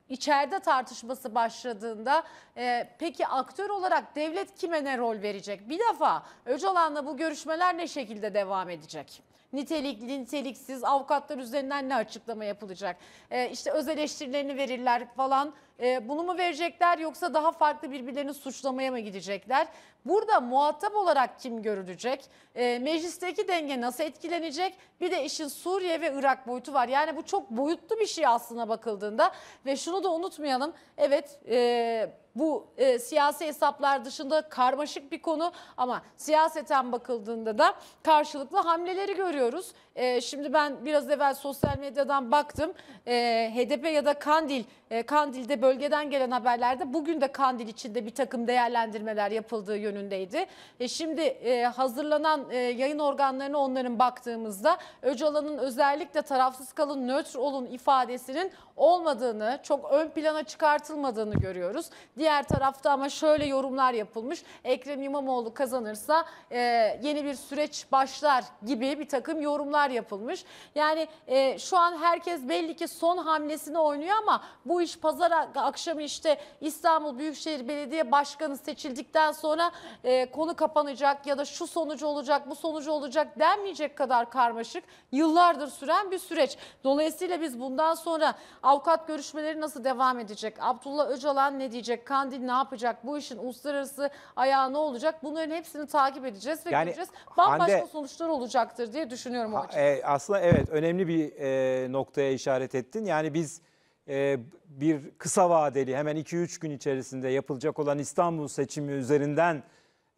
içeride tartışması başladığında e, peki aktör olarak devlet kime ne rol verecek? Bir defa Öcalan'la bu görüşmeler ne şekilde devam edecek? Nitelikli, niteliksiz avukatlar üzerinden ne açıklama yapılacak? E, işte öz eleştirilerini verirler falan e, bunu mu verecekler yoksa daha farklı birbirlerini suçlamaya mı gidecekler? Burada muhatap olarak kim görülecek? E, meclisteki denge nasıl etkilenecek? Bir de işin Suriye ve Irak boyutu var. Yani bu çok boyutlu bir şey aslına bakıldığında ve şunu da unutmayalım. Evet e, bu e, siyasi hesaplar dışında karmaşık bir konu ama siyaseten bakıldığında da karşılıklı hamleleri görüyoruz. E, şimdi ben biraz evvel sosyal medyadan baktım. E, HDP ya da Kandil, e, Kandil'de böyle bölgeden gelen haberlerde bugün de Kandil içinde bir takım değerlendirmeler yapıldığı yönündeydi. E, şimdi e, hazırlanan e, yayın organlarına onların baktığımızda Öcalan'ın özellikle tarafsız kalın, nötr olun ifadesinin olmadığını, çok ön plana çıkartılmadığını görüyoruz. Diğer tarafta ama şöyle yorumlar yapılmış. Ekrem İmamoğlu kazanırsa e, yeni bir süreç başlar gibi bir takım yorumlar yapılmış. Yani e, şu an herkes belli ki son hamlesini oynuyor ama bu iş pazara Hatta akşam işte İstanbul Büyükşehir Belediye Başkanı seçildikten sonra e, konu kapanacak ya da şu sonucu olacak bu sonucu olacak denmeyecek kadar karmaşık yıllardır süren bir süreç. Dolayısıyla biz bundan sonra avukat görüşmeleri nasıl devam edecek? Abdullah Öcalan ne diyecek? Kandil ne yapacak? Bu işin uluslararası ayağı ne olacak? Bunların hepsini takip edeceğiz ve yani, göreceğiz. Bambaşka Hande, sonuçlar olacaktır diye düşünüyorum. Ha, e, aslında evet önemli bir e, noktaya işaret ettin. Yani biz ee, bir kısa vadeli hemen 2-3 gün içerisinde yapılacak olan İstanbul seçimi üzerinden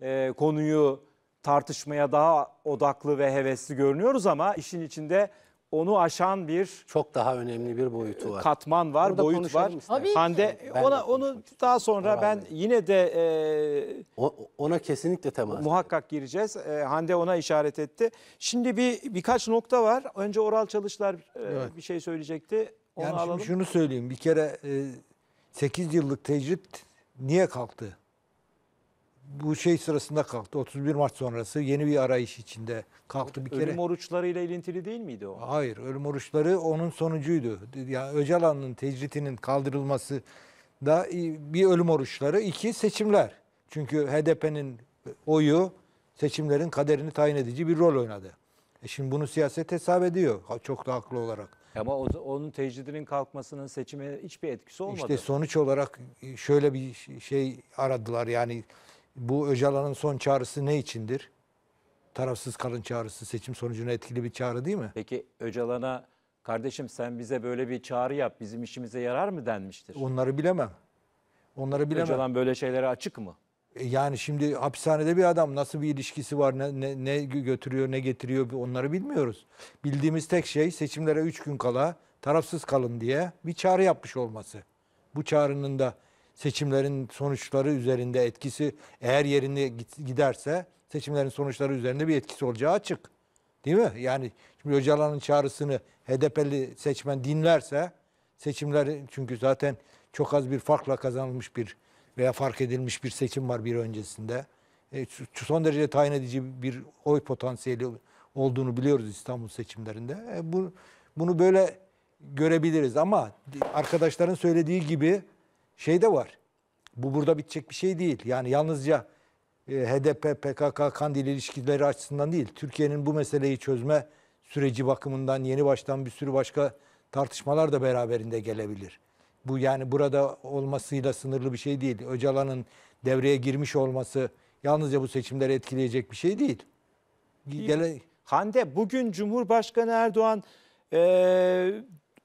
e, konuyu tartışmaya daha odaklı ve hevesli görünüyoruz ama işin içinde onu aşan bir çok daha önemli bir boyutu var. Katman var, Burada boyut var. Hande ona onu daha sonra Herhalde. ben yine de e, o, ona kesinlikle temas. Muhakkak gireceğiz. E, Hande ona işaret etti. Şimdi bir birkaç nokta var. Önce Oral Çalışlar e, evet. bir şey söyleyecekti. Onu yani alalım. şunu söyleyeyim. Bir kere e, 8 yıllık tecrit niye kalktı? Bu şey sırasında kalktı. 31 Mart sonrası yeni bir arayış içinde kalktı bir kere. Ölüm oruçları ile ilintili değil miydi o? Hayır. Ölüm oruçları onun sonucuydu. Yani Öcalan'ın tecritinin kaldırılması da e, bir ölüm oruçları, iki seçimler. Çünkü HDP'nin oyu seçimlerin kaderini tayin edici bir rol oynadı. E şimdi bunu siyaset hesap ediyor çok da haklı olarak. Ama o, onun tecridinin kalkmasının seçime hiçbir etkisi olmadı. İşte sonuç olarak şöyle bir şey aradılar yani bu Öcalan'ın son çağrısı ne içindir? Tarafsız kalın çağrısı seçim sonucuna etkili bir çağrı değil mi? Peki Öcalan'a kardeşim sen bize böyle bir çağrı yap bizim işimize yarar mı denmiştir? Onları bilemem. Onları bilemem. Öcalan böyle şeylere açık mı? E, yani şimdi hapishanede bir adam nasıl bir ilişkisi var, ne, ne, ne götürüyor, ne getiriyor onları bilmiyoruz. Bildiğimiz tek şey seçimlere 3 gün kala tarafsız kalın diye bir çağrı yapmış olması. Bu çağrının da seçimlerin sonuçları üzerinde etkisi eğer yerine giderse seçimlerin sonuçları üzerinde bir etkisi olacağı açık. Değil mi? Yani şimdi Öcalan'ın çağrısını HDP'li seçmen dinlerse seçimler çünkü zaten çok az bir farkla kazanılmış bir veya fark edilmiş bir seçim var bir öncesinde. E, son derece tayin edici bir oy potansiyeli olduğunu biliyoruz İstanbul seçimlerinde. E, bu, bunu böyle görebiliriz ama arkadaşların söylediği gibi şey de var. Bu burada bitecek bir şey değil. Yani yalnızca e, HDP, PKK, Kandil ilişkileri açısından değil. Türkiye'nin bu meseleyi çözme süreci bakımından yeni baştan bir sürü başka tartışmalar da beraberinde gelebilir. Bu yani burada olmasıyla sınırlı bir şey değil. Öcalan'ın devreye girmiş olması yalnızca bu seçimleri etkileyecek bir şey değil. Gele... Hande bugün Cumhurbaşkanı Erdoğan e,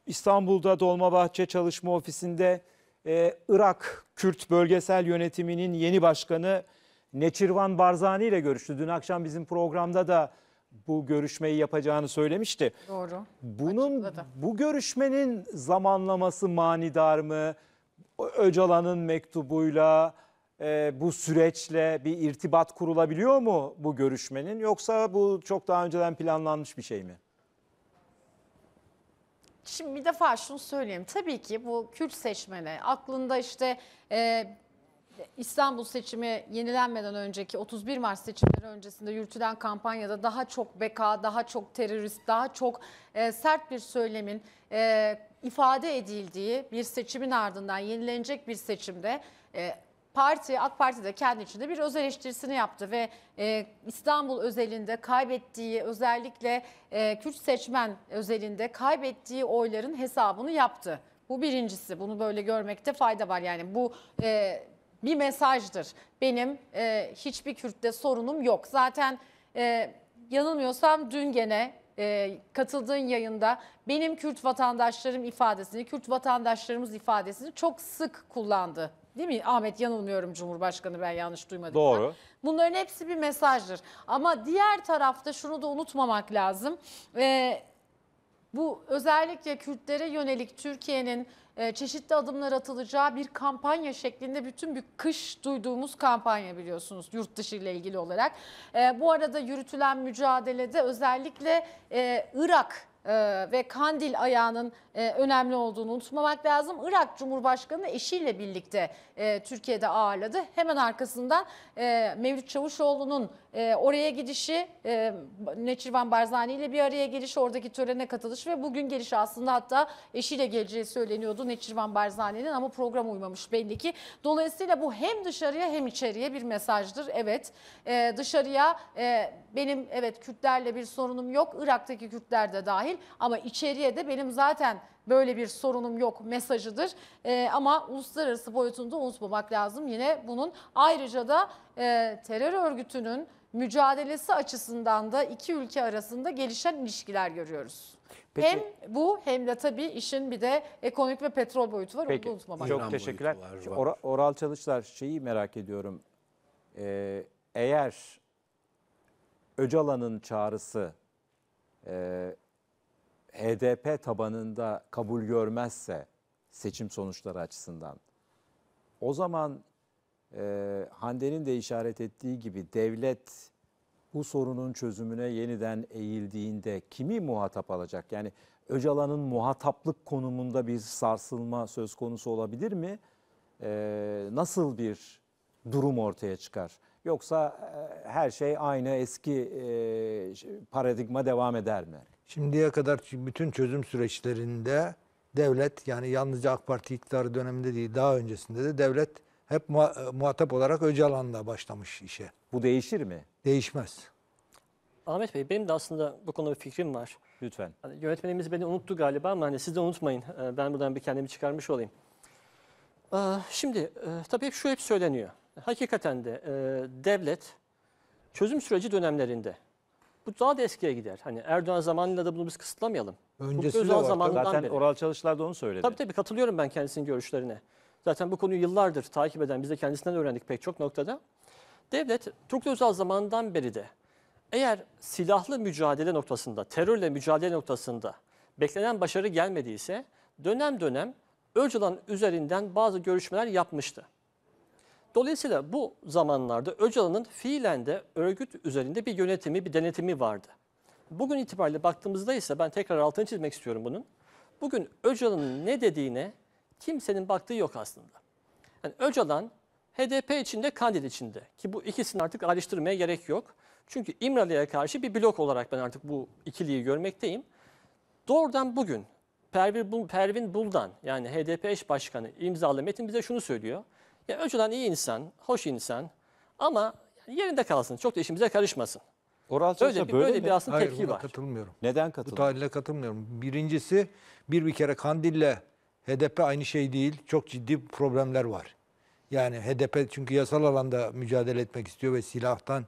İstanbul'da Dolmabahçe Çalışma Ofisi'nde e, Irak Kürt Bölgesel Yönetimi'nin yeni başkanı Neçirvan Barzani ile görüştü. Dün akşam bizim programda da bu görüşmeyi yapacağını söylemişti. Doğru. Bunun Açıkladı. bu görüşmenin zamanlaması manidar mı? Öcalan'ın mektubuyla e, bu süreçle bir irtibat kurulabiliyor mu bu görüşmenin yoksa bu çok daha önceden planlanmış bir şey mi? Şimdi bir defa şunu söyleyeyim. Tabii ki bu Kürt seçmene aklında işte e, İstanbul seçimi yenilenmeden önceki 31 Mart seçimleri öncesinde yürütülen kampanyada daha çok beka, daha çok terörist, daha çok e, sert bir söylemin e, ifade edildiği bir seçimin ardından yenilenecek bir seçimde e, parti AK Parti de kendi içinde bir öz eleştirisini yaptı ve e, İstanbul özelinde kaybettiği özellikle e, Kürt seçmen özelinde kaybettiği oyların hesabını yaptı. Bu birincisi. Bunu böyle görmekte fayda var. Yani bu e, bir mesajdır. Benim e, hiçbir Kürt'te sorunum yok. Zaten e, yanılmıyorsam dün gene e, katıldığın yayında benim Kürt vatandaşlarım ifadesini, Kürt vatandaşlarımız ifadesini çok sık kullandı. Değil mi Ahmet yanılmıyorum Cumhurbaşkanı ben yanlış duymadım. Doğru. Ben. Bunların hepsi bir mesajdır. Ama diğer tarafta şunu da unutmamak lazım. Ee, bu özellikle Kürtlere yönelik Türkiye'nin ee, çeşitli adımlar atılacağı bir kampanya şeklinde bütün bir kış duyduğumuz kampanya biliyorsunuz yurt dışı ile ilgili olarak. Ee, bu arada yürütülen mücadelede özellikle e, Irak e, ve Kandil ayağının e, önemli olduğunu unutmamak lazım. Irak Cumhurbaşkanı eşiyle birlikte e, Türkiye'de ağırladı. Hemen arkasından e, Mevlüt Çavuşoğlu'nun e, oraya gidişi, e, Neçirvan Barzani ile bir araya geliş, oradaki törene katılış ve bugün geliş aslında hatta eşiyle geleceği söyleniyordu Neçirvan Barzani'nin ama program uymamış belli ki. Dolayısıyla bu hem dışarıya hem içeriye bir mesajdır. Evet e, dışarıya e, benim evet Kürtlerle bir sorunum yok, Irak'taki Kürtler de dahil dahil ama içeriye de benim zaten böyle bir sorunum yok mesajıdır. E, ama uluslararası boyutunda unutmamak lazım yine bunun. Ayrıca da e, terör örgütünün mücadelesi açısından da iki ülke arasında gelişen ilişkiler görüyoruz. Peki. Hem bu hem de tabii işin bir de ekonomik ve petrol boyutu var. Peki. Onu da unutmamak Çok teşekkürler. Or oral çalışlar şeyi merak ediyorum. Ee, eğer Öcalan'ın çağrısı e, HDP tabanında kabul görmezse seçim sonuçları açısından o zaman e, Hande'nin de işaret ettiği gibi devlet bu sorunun çözümüne yeniden eğildiğinde kimi muhatap alacak? Yani Öcalan'ın muhataplık konumunda bir sarsılma söz konusu olabilir mi? E, nasıl bir durum ortaya çıkar? Yoksa e, her şey aynı eski e, paradigma devam eder mi? Şimdiye kadar bütün çözüm süreçlerinde devlet yani yalnızca AK Parti iktidarı döneminde değil daha öncesinde de devlet hep e, muhatap olarak Öcalan'la başlamış işe. Bu değişir mi? Değişmez. Ahmet Bey benim de aslında bu konuda bir fikrim var. Lütfen. Hani yönetmenimiz beni unuttu galiba ama hani siz de unutmayın. Ee, ben buradan bir kendimi çıkarmış olayım. Ee, şimdi e, tabii hep şu hep söyleniyor. Hakikaten de e, devlet çözüm süreci dönemlerinde bu daha da eskiye gider. Hani Erdoğan zamanında da bunu biz kısıtlamayalım. Öncesi Özal de var. zamanından Zaten beri. Oral çalışlar da onu söyledi. Tabii tabii katılıyorum ben kendisinin görüşlerine. Zaten bu konuyu yıllardır takip eden, biz de kendisinden öğrendik pek çok noktada. Devlet Türk Özal zamanından beri de eğer silahlı mücadele noktasında, terörle mücadele noktasında beklenen başarı gelmediyse dönem dönem Öcalan üzerinden bazı görüşmeler yapmıştı. Dolayısıyla bu zamanlarda Öcalan'ın fiilen de örgüt üzerinde bir yönetimi, bir denetimi vardı. Bugün itibariyle baktığımızda ise ben tekrar altını çizmek istiyorum bunun. Bugün Öcalan'ın ne dediğine kimsenin baktığı yok aslında. Yani Öcalan HDP içinde, Kandil içinde ki bu ikisini artık ayrıştırmaya gerek yok. Çünkü İmralı'ya karşı bir blok olarak ben artık bu ikiliyi görmekteyim. Doğrudan bugün Pervin, Buldan yani HDP eş başkanı imzalı metin bize şunu söylüyor. Ya önceden iyi insan, hoş insan ama yerinde kalsın. Çok da işimize karışmasın. Oral Öyle bir, böyle, böyle bir aslında Hayır tepki var. katılmıyorum. Neden Bu katıldı? tahlile katılmıyorum. Birincisi bir bir kere Kandil'le HDP aynı şey değil. Çok ciddi problemler var. Yani HDP çünkü yasal alanda mücadele etmek istiyor ve silahtan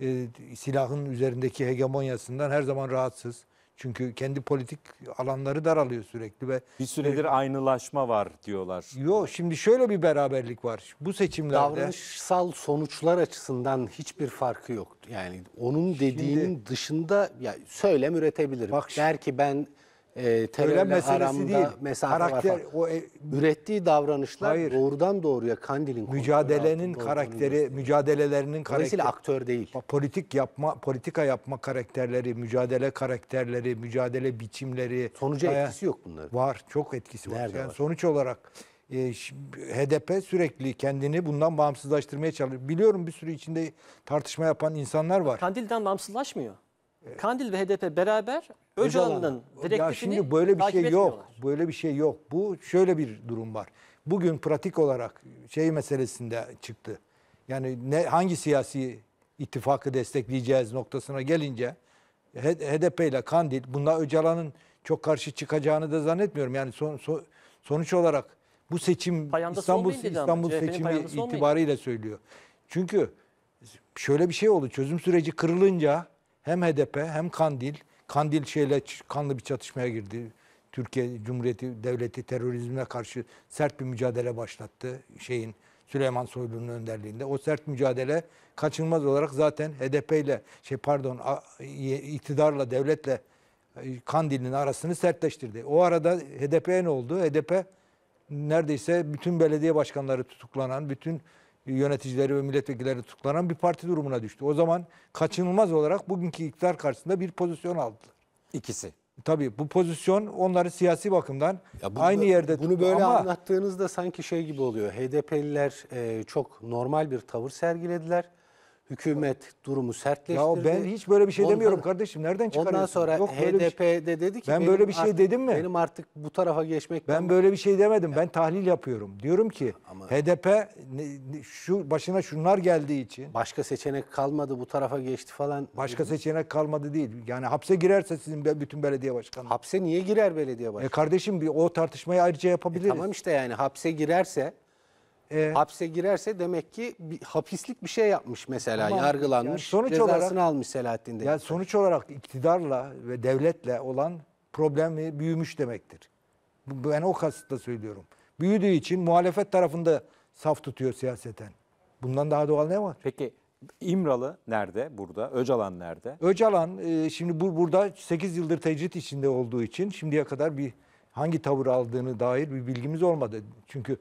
e, silahın üzerindeki hegemonyasından her zaman rahatsız. Çünkü kendi politik alanları daralıyor sürekli ve bir süredir e, aynılaşma var diyorlar. Yok şimdi şöyle bir beraberlik var. Bu seçimlerde davranışsal sonuçlar açısından hiçbir farkı yok. Yani onun dediğinin şimdi, dışında ya söylem üretebilirim. Bak, Der ki ben e, terörle meselesi değil. mesafe karakter, var O, e, Ürettiği davranışlar hayır, doğrudan doğruya Kandil'in mücadelenin karakteri, mücadelelerinin karakteri. Dolayısıyla aktör değil. Politik yapma, politika yapma karakterleri, mücadele karakterleri, mücadele biçimleri. Sonuca daya, etkisi yok bunların. Var, çok etkisi Nerede var. Yani var? sonuç olarak e, HDP sürekli kendini bundan bağımsızlaştırmaya çalışıyor. Biliyorum bir sürü içinde tartışma yapan insanlar var. Kandil'den bağımsızlaşmıyor. Kandil ve HDP beraber Öcalan'ın direktifini ya şimdi böyle bir şey yok. Böyle bir şey yok. Bu şöyle bir durum var. Bugün pratik olarak şey meselesinde çıktı. Yani ne hangi siyasi ittifakı destekleyeceğiz noktasına gelince HDP ile Kandil bunda Öcalan'ın çok karşı çıkacağını da zannetmiyorum. Yani son, son, sonuç olarak bu seçim payandası İstanbul İstanbul seçimi itibariyle olmayın. söylüyor. Çünkü şöyle bir şey oldu. Çözüm süreci kırılınca hem HDP hem Kandil, Kandil şeyle kanlı bir çatışmaya girdi. Türkiye Cumhuriyeti Devleti terörizme karşı sert bir mücadele başlattı şeyin Süleyman Soylu'nun önderliğinde. O sert mücadele kaçınılmaz olarak zaten HDP ile şey pardon iktidarla devletle e, Kandil'in arasını sertleştirdi. O arada HDP ne oldu? HDP neredeyse bütün belediye başkanları tutuklanan, bütün yöneticileri ve milletvekilleri tutuklanan bir parti durumuna düştü. O zaman kaçınılmaz olarak bugünkü iktidar karşısında bir pozisyon aldılar. İkisi. Tabii bu pozisyon onları siyasi bakımdan ya bunu, aynı yerde Bunu böyle ama... anlattığınızda sanki şey gibi oluyor. HDP'liler e, çok normal bir tavır sergilediler. Hükümet durumu sertleştirdi. Ya ben hiç böyle bir şey ondan, demiyorum kardeşim. Nereden çıkarıyorsun? Ondan sonra Yok, HDP şey, dedi ki ben böyle bir şey artık, dedim mi? Benim artık bu tarafa geçmek Ben böyle bir şey demedim. Yani. Ben tahlil yapıyorum. Diyorum ki Ama, HDP şu başına şunlar geldiği için başka seçenek kalmadı bu tarafa geçti falan. Başka seçenek kalmadı değil. Yani hapse girerse sizin bütün belediye başkanı. Hapse niye girer belediye e başkanı? E kardeşim bir o tartışmayı ayrıca yapabiliriz. E tamam işte yani hapse girerse ee, hapse girerse demek ki bir, hapislik bir şey yapmış mesela Ama yargılanmış yani sonuç cezasını olarak, almış Selahattin Demirtaş. Yani sonuç olarak iktidarla ve devletle olan problemi büyümüş demektir. Ben o kasıtla söylüyorum. Büyüdüğü için muhalefet tarafında saf tutuyor siyaseten. Bundan daha doğal ne var? Peki İmralı nerede burada? Öcalan nerede? Öcalan e, şimdi bu burada 8 yıldır tecrit içinde olduğu için şimdiye kadar bir hangi tavır aldığını dair bir bilgimiz olmadı. Çünkü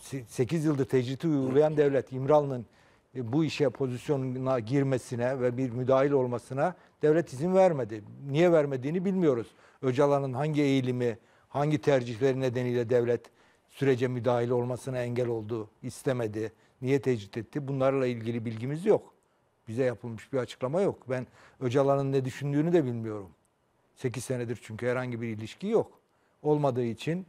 8 yıldır tecriti uygulayan devlet İmralı'nın e, bu işe pozisyonuna girmesine ve bir müdahil olmasına devlet izin vermedi. Niye vermediğini bilmiyoruz. Öcalan'ın hangi eğilimi, hangi tercihleri nedeniyle devlet sürece müdahil olmasına engel oldu, istemedi, niye tecrit etti bunlarla ilgili bilgimiz yok. Bize yapılmış bir açıklama yok. Ben Öcalan'ın ne düşündüğünü de bilmiyorum. 8 senedir çünkü herhangi bir ilişki yok. Olmadığı için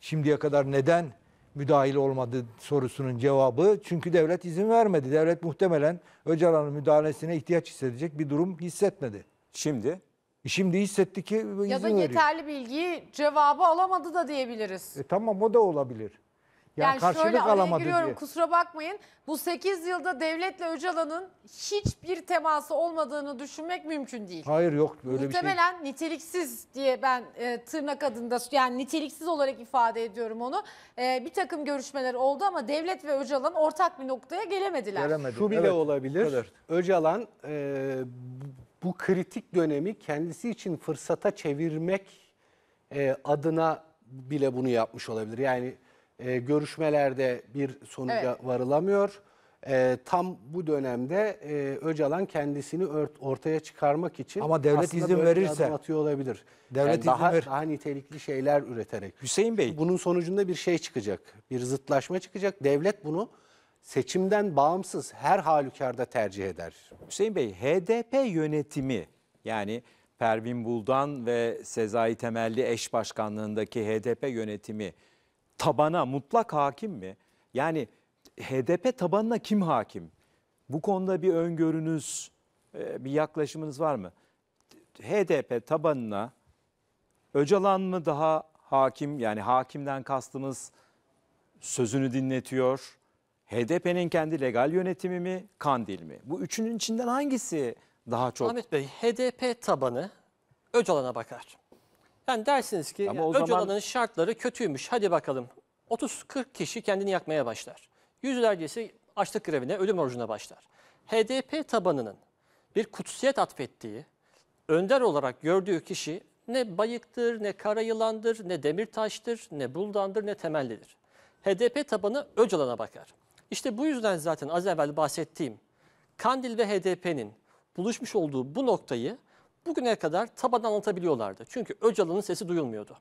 şimdiye kadar neden müdahil olmadı sorusunun cevabı. Çünkü devlet izin vermedi. Devlet muhtemelen Öcalan'ın müdahalesine ihtiyaç hissedecek bir durum hissetmedi. Şimdi? E şimdi hissetti ki izin Ya da veriyor. yeterli bilgiyi cevabı alamadı da diyebiliriz. E, tamam o da olabilir. Yani, yani karşılık şöyle alamadı diye. Kusura bakmayın. Bu 8 yılda devletle Öcalan'ın hiçbir teması olmadığını düşünmek mümkün değil. Hayır yok böyle Muhtemelen bir şey. Muhtemelen niteliksiz diye ben e, tırnak adında yani niteliksiz olarak ifade ediyorum onu. E, bir takım görüşmeler oldu ama devlet ve Öcalan ortak bir noktaya gelemediler. Gelemedi. Şu bile evet. olabilir. Evet. Öcalan e, bu kritik dönemi kendisi için fırsata çevirmek e, adına bile bunu yapmış olabilir. Yani e, görüşmelerde bir sonuca evet. varılamıyor. E, tam bu dönemde e, Öcalan kendisini ört, ortaya çıkarmak için ama devlet izin verirse atıyor olabilir. Devlet yani daha, ver. daha nitelikli şeyler üreterek. Hüseyin Bey bunun sonucunda bir şey çıkacak. Bir zıtlaşma çıkacak. Devlet bunu seçimden bağımsız her halükarda tercih eder. Hüseyin Bey HDP yönetimi yani Pervin Buldan ve Sezai Temelli eş başkanlığındaki HDP yönetimi tabana mutlak hakim mi? Yani HDP tabanına kim hakim? Bu konuda bir öngörünüz, e, bir yaklaşımınız var mı? HDP tabanına Öcalan mı daha hakim? Yani hakimden kastımız sözünü dinletiyor. HDP'nin kendi legal yönetimi mi, Kandil mi? Bu üçünün içinden hangisi daha çok? Ahmet Bey, HDP tabanı Öcalan'a bakar. Yani dersiniz ki Ama o Öcalan'ın zaman- şartları kötüymüş hadi bakalım. 30-40 kişi kendini yakmaya başlar. Yüzlercesi açlık grevine, ölüm orucuna başlar. HDP tabanının bir kutsiyet atfettiği, önder olarak gördüğü kişi ne Bayık'tır, ne Karayılan'dır, ne Demirtaş'tır, ne Buldan'dır, ne Temelli'dir. HDP tabanı Öcalan'a bakar. İşte bu yüzden zaten az evvel bahsettiğim Kandil ve HDP'nin buluşmuş olduğu bu noktayı bugüne kadar taban anlatabiliyorlardı. Çünkü Öcalan'ın sesi duyulmuyordu.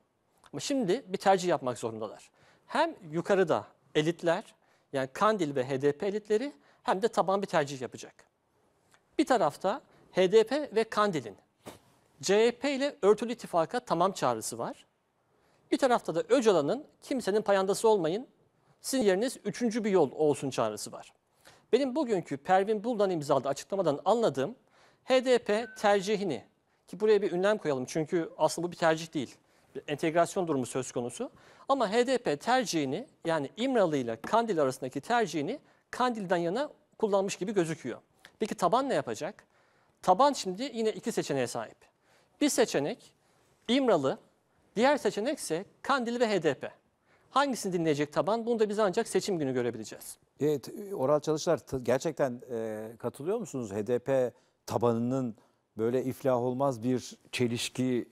Ama şimdi bir tercih yapmak zorundalar. Hem yukarıda elitler yani Kandil ve HDP elitleri hem de taban bir tercih yapacak. Bir tarafta HDP ve Kandil'in CHP ile örtülü ittifaka tamam çağrısı var. Bir tarafta da Öcalan'ın kimsenin payandası olmayın, sizin yeriniz üçüncü bir yol olsun çağrısı var. Benim bugünkü Pervin Buldan imzalı açıklamadan anladığım HDP tercihini ki buraya bir ünlem koyalım çünkü aslında bu bir tercih değil. Bir entegrasyon durumu söz konusu. Ama HDP tercihini yani İmralı ile Kandil arasındaki tercihini Kandil'den yana kullanmış gibi gözüküyor. Peki taban ne yapacak? Taban şimdi yine iki seçeneğe sahip. Bir seçenek İmralı, diğer seçenek ise Kandil ve HDP. Hangisini dinleyecek taban? Bunu da biz ancak seçim günü görebileceğiz. Evet, Oral Çalışlar gerçekten e, katılıyor musunuz? HDP tabanının böyle iflah olmaz bir çelişki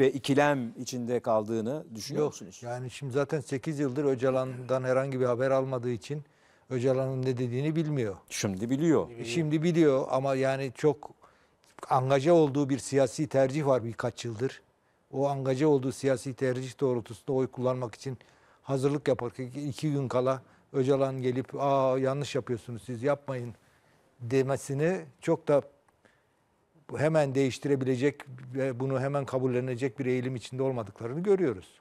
ve ikilem içinde kaldığını düşünüyor Yok, musunuz? Yani şimdi zaten 8 yıldır Öcalan'dan herhangi bir haber almadığı için Öcalan'ın ne dediğini bilmiyor. Şimdi biliyor. E, şimdi biliyor ama yani çok angaja olduğu bir siyasi tercih var birkaç yıldır. O angaja olduğu siyasi tercih doğrultusunda oy kullanmak için hazırlık yaparken iki gün kala Öcalan gelip aa yanlış yapıyorsunuz siz yapmayın demesini çok da hemen değiştirebilecek ve bunu hemen kabullenecek bir eğilim içinde olmadıklarını görüyoruz.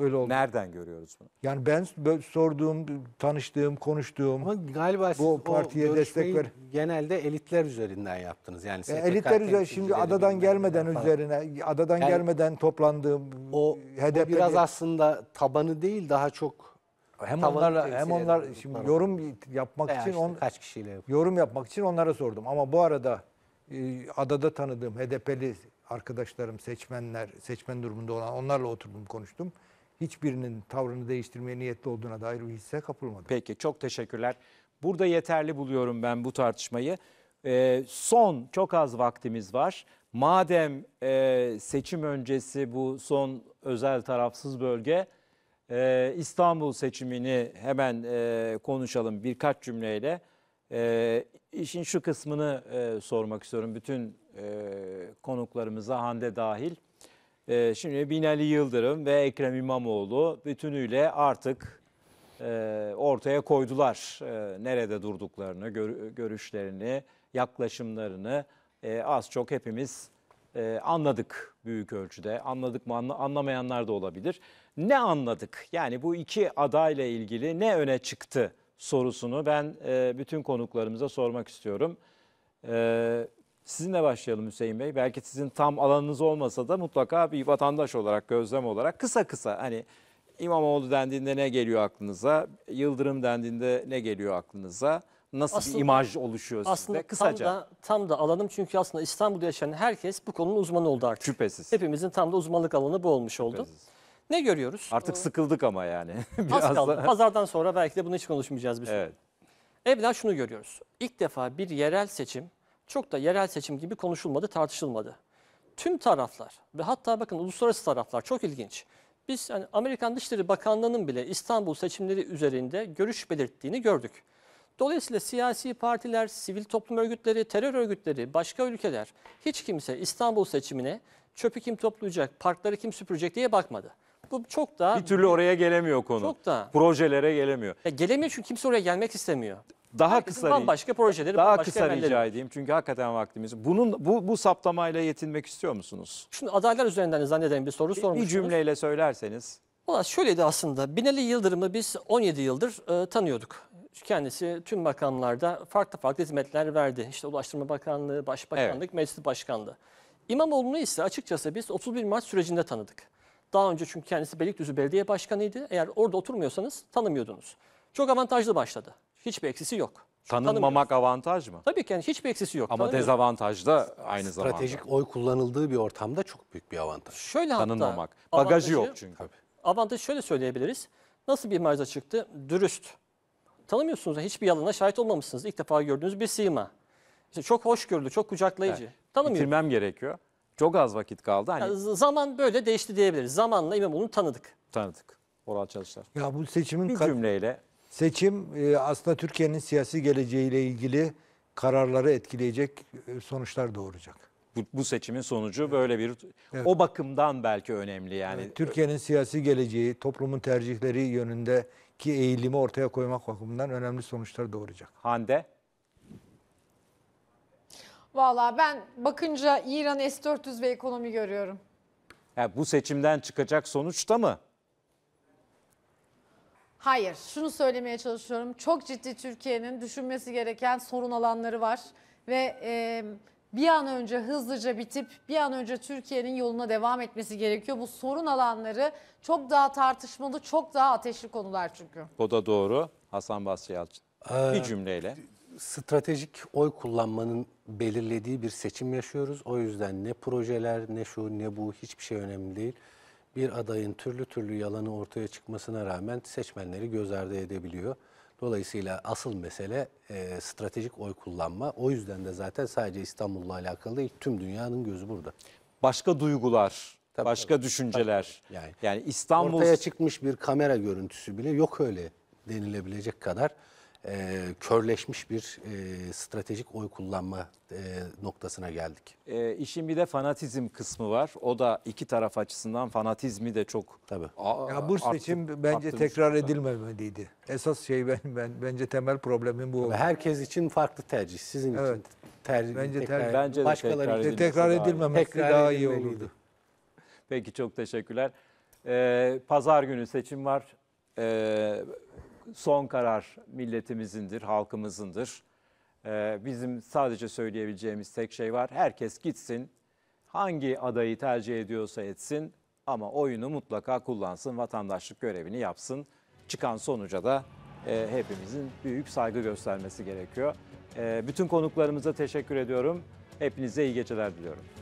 Öyle oldu. Nereden görüyoruz bunu? Yani ben sorduğum, tanıştığım, konuştuğum Ama galiba siz bu partiye destek ver. Genelde elitler üzerinden yaptınız. Yani e, elitler üzerinden şimdi adadan gelmeden falan. üzerine, adadan yani, gelmeden toplandığım o, HDP o biraz aslında tabanı değil daha çok hem onlarla hem onlar şimdi yorum yapmak için işte on, kaç kişiyle yapayım. yorum yapmak için onlara sordum. Ama bu arada ee, adada tanıdığım HDP'li arkadaşlarım, seçmenler, seçmen durumunda olan onlarla oturdum konuştum. Hiçbirinin tavrını değiştirmeye niyetli olduğuna dair bir hisse kapılmadım. Peki çok teşekkürler. Burada yeterli buluyorum ben bu tartışmayı. E, son çok az vaktimiz var. Madem e, seçim öncesi bu son özel tarafsız bölge e, İstanbul seçimini hemen e, konuşalım birkaç cümleyle. E, işin şu kısmını e, sormak istiyorum bütün e, konuklarımıza Hande dahil. E, şimdi Binali Yıldırım ve Ekrem İmamoğlu bütünüyle artık e, ortaya koydular e, nerede durduklarını, gör, görüşlerini, yaklaşımlarını e, az çok hepimiz e, anladık büyük ölçüde. Anladık mı anla, anlamayanlar da olabilir. Ne anladık? Yani bu iki adayla ilgili ne öne çıktı? sorusunu ben e, bütün konuklarımıza sormak istiyorum. E, sizinle başlayalım Hüseyin Bey. Belki sizin tam alanınız olmasa da mutlaka bir vatandaş olarak, gözlem olarak kısa kısa hani İmamoğlu dendiğinde ne geliyor aklınıza? Yıldırım dendiğinde ne geliyor aklınıza? Nasıl Aslında- bir imaj oluşuyor Aslında sizde? Kısaca. tam da tam da alanım çünkü aslında İstanbul'da yaşayan herkes bu konunun uzmanı oldu artık. Şüphesiz. Hepimizin tam da uzmanlık alanı bu olmuş oldu. Şüphesiz. Ne görüyoruz? Artık ee, sıkıldık ama yani. Biraz Az kaldı. Pazardan sonra belki de bunu hiç konuşmayacağız bir süre. Evet. Evvela şunu görüyoruz. İlk defa bir yerel seçim çok da yerel seçim gibi konuşulmadı, tartışılmadı. Tüm taraflar ve hatta bakın uluslararası taraflar çok ilginç. Biz yani Amerikan Dışişleri Bakanlığı'nın bile İstanbul seçimleri üzerinde görüş belirttiğini gördük. Dolayısıyla siyasi partiler, sivil toplum örgütleri, terör örgütleri, başka ülkeler hiç kimse İstanbul seçimine çöpü kim toplayacak, parkları kim süpürecek diye bakmadı. Bu çok da... Bir türlü oraya gelemiyor konu. Çok da... Projelere gelemiyor. Ya gelemiyor çünkü kimse oraya gelmek istemiyor. Daha kısa bambaşka projeleri, daha kısa emelleri. rica edeyim çünkü hakikaten vaktimiz. Bunun bu bu saptamayla yetinmek istiyor musunuz? Şimdi adaylar üzerinden zannedeyim bir soru sormuş. sormuşsunuz. Bir cümleyle söylerseniz. Valla şöyleydi aslında. Binali Yıldırım'ı biz 17 yıldır e, tanıyorduk. Kendisi tüm bakanlarda farklı farklı hizmetler verdi. İşte Ulaştırma Bakanlığı, Başbakanlık, evet. Meclis Başkanlığı. İmamoğlu'nu ise açıkçası biz 31 Mart sürecinde tanıdık. Daha önce çünkü kendisi Beylikdüzü Belediye Başkanı'ydı. Eğer orada oturmuyorsanız tanımıyordunuz. Çok avantajlı başladı. Hiçbir eksisi yok. Tanınmamak avantaj mı? Tabii ki yani hiçbir eksisi yok. Ama dezavantaj da aynı zamanda. Stratejik oy kullanıldığı bir ortamda çok büyük bir avantaj. Şöyle hatta Tanınmamak. Bagajı yok çünkü. Avantajı şöyle söyleyebiliriz. Nasıl bir imajla çıktı? Dürüst. Tanımıyorsunuz. da Hiçbir yalana şahit olmamışsınız. İlk defa gördüğünüz bir sima. İşte çok hoşgörülü, çok kucaklayıcı. Tanımıyor. Bitirmem gerekiyor. Çok az vakit kaldı. Hani... zaman böyle değişti diyebiliriz. Zamanla İmamoğlu'nu tanıdık. Tanıdık. Oral çalışlar. Ya bu seçimin bir cümleyle seçim e, aslında Türkiye'nin siyasi geleceğiyle ilgili kararları etkileyecek e, sonuçlar doğuracak. Bu, bu seçimin sonucu evet. böyle bir evet. o bakımdan belki önemli yani. Evet, Türkiye'nin siyasi geleceği, toplumun tercihleri yönünde ki eğilimi ortaya koymak bakımından önemli sonuçlar doğuracak. Hande Valla ben bakınca İran S-400 ve ekonomi görüyorum. Yani bu seçimden çıkacak sonuçta mı? Hayır, şunu söylemeye çalışıyorum. Çok ciddi Türkiye'nin düşünmesi gereken sorun alanları var ve e, bir an önce hızlıca bitip bir an önce Türkiye'nin yoluna devam etmesi gerekiyor. Bu sorun alanları çok daha tartışmalı, çok daha ateşli konular çünkü. O da doğru. Hasan Basri Yalçın. Ee, bir cümleyle stratejik oy kullanmanın belirlediği bir seçim yaşıyoruz. O yüzden ne projeler ne şu ne bu hiçbir şey önemli değil. Bir adayın türlü türlü yalanı ortaya çıkmasına rağmen seçmenleri göz ardı edebiliyor. Dolayısıyla asıl mesele e, stratejik oy kullanma. O yüzden de zaten sadece İstanbul'la alakalı değil, tüm dünyanın gözü burada. Başka duygular, tabii, başka tabii. düşünceler. Tabii. Yani, yani İstanbul... Ortaya çıkmış bir kamera görüntüsü bile yok öyle denilebilecek kadar e, körleşmiş bir e, stratejik oy kullanma e, noktasına geldik. E, işin bir de fanatizm kısmı var. O da iki taraf açısından fanatizmi de çok Tabii. ya bu artı, seçim bence tekrar şey. edilmemeliydi. Esas şey ben, ben bence temel problemim bu. herkes için farklı tercih. Sizin evet. için tercih. Bence tekrar, ter, bence başkaları tekrar, e, tekrar edilmemesi tekrar daha iyi olurdu. Peki çok teşekkürler. Ee, Pazar günü seçim var. Ee, son karar milletimizindir, halkımızındır. Ee, bizim sadece söyleyebileceğimiz tek şey var. Herkes gitsin, hangi adayı tercih ediyorsa etsin ama oyunu mutlaka kullansın, vatandaşlık görevini yapsın. Çıkan sonuca da e, hepimizin büyük saygı göstermesi gerekiyor. E, bütün konuklarımıza teşekkür ediyorum. Hepinize iyi geceler diliyorum.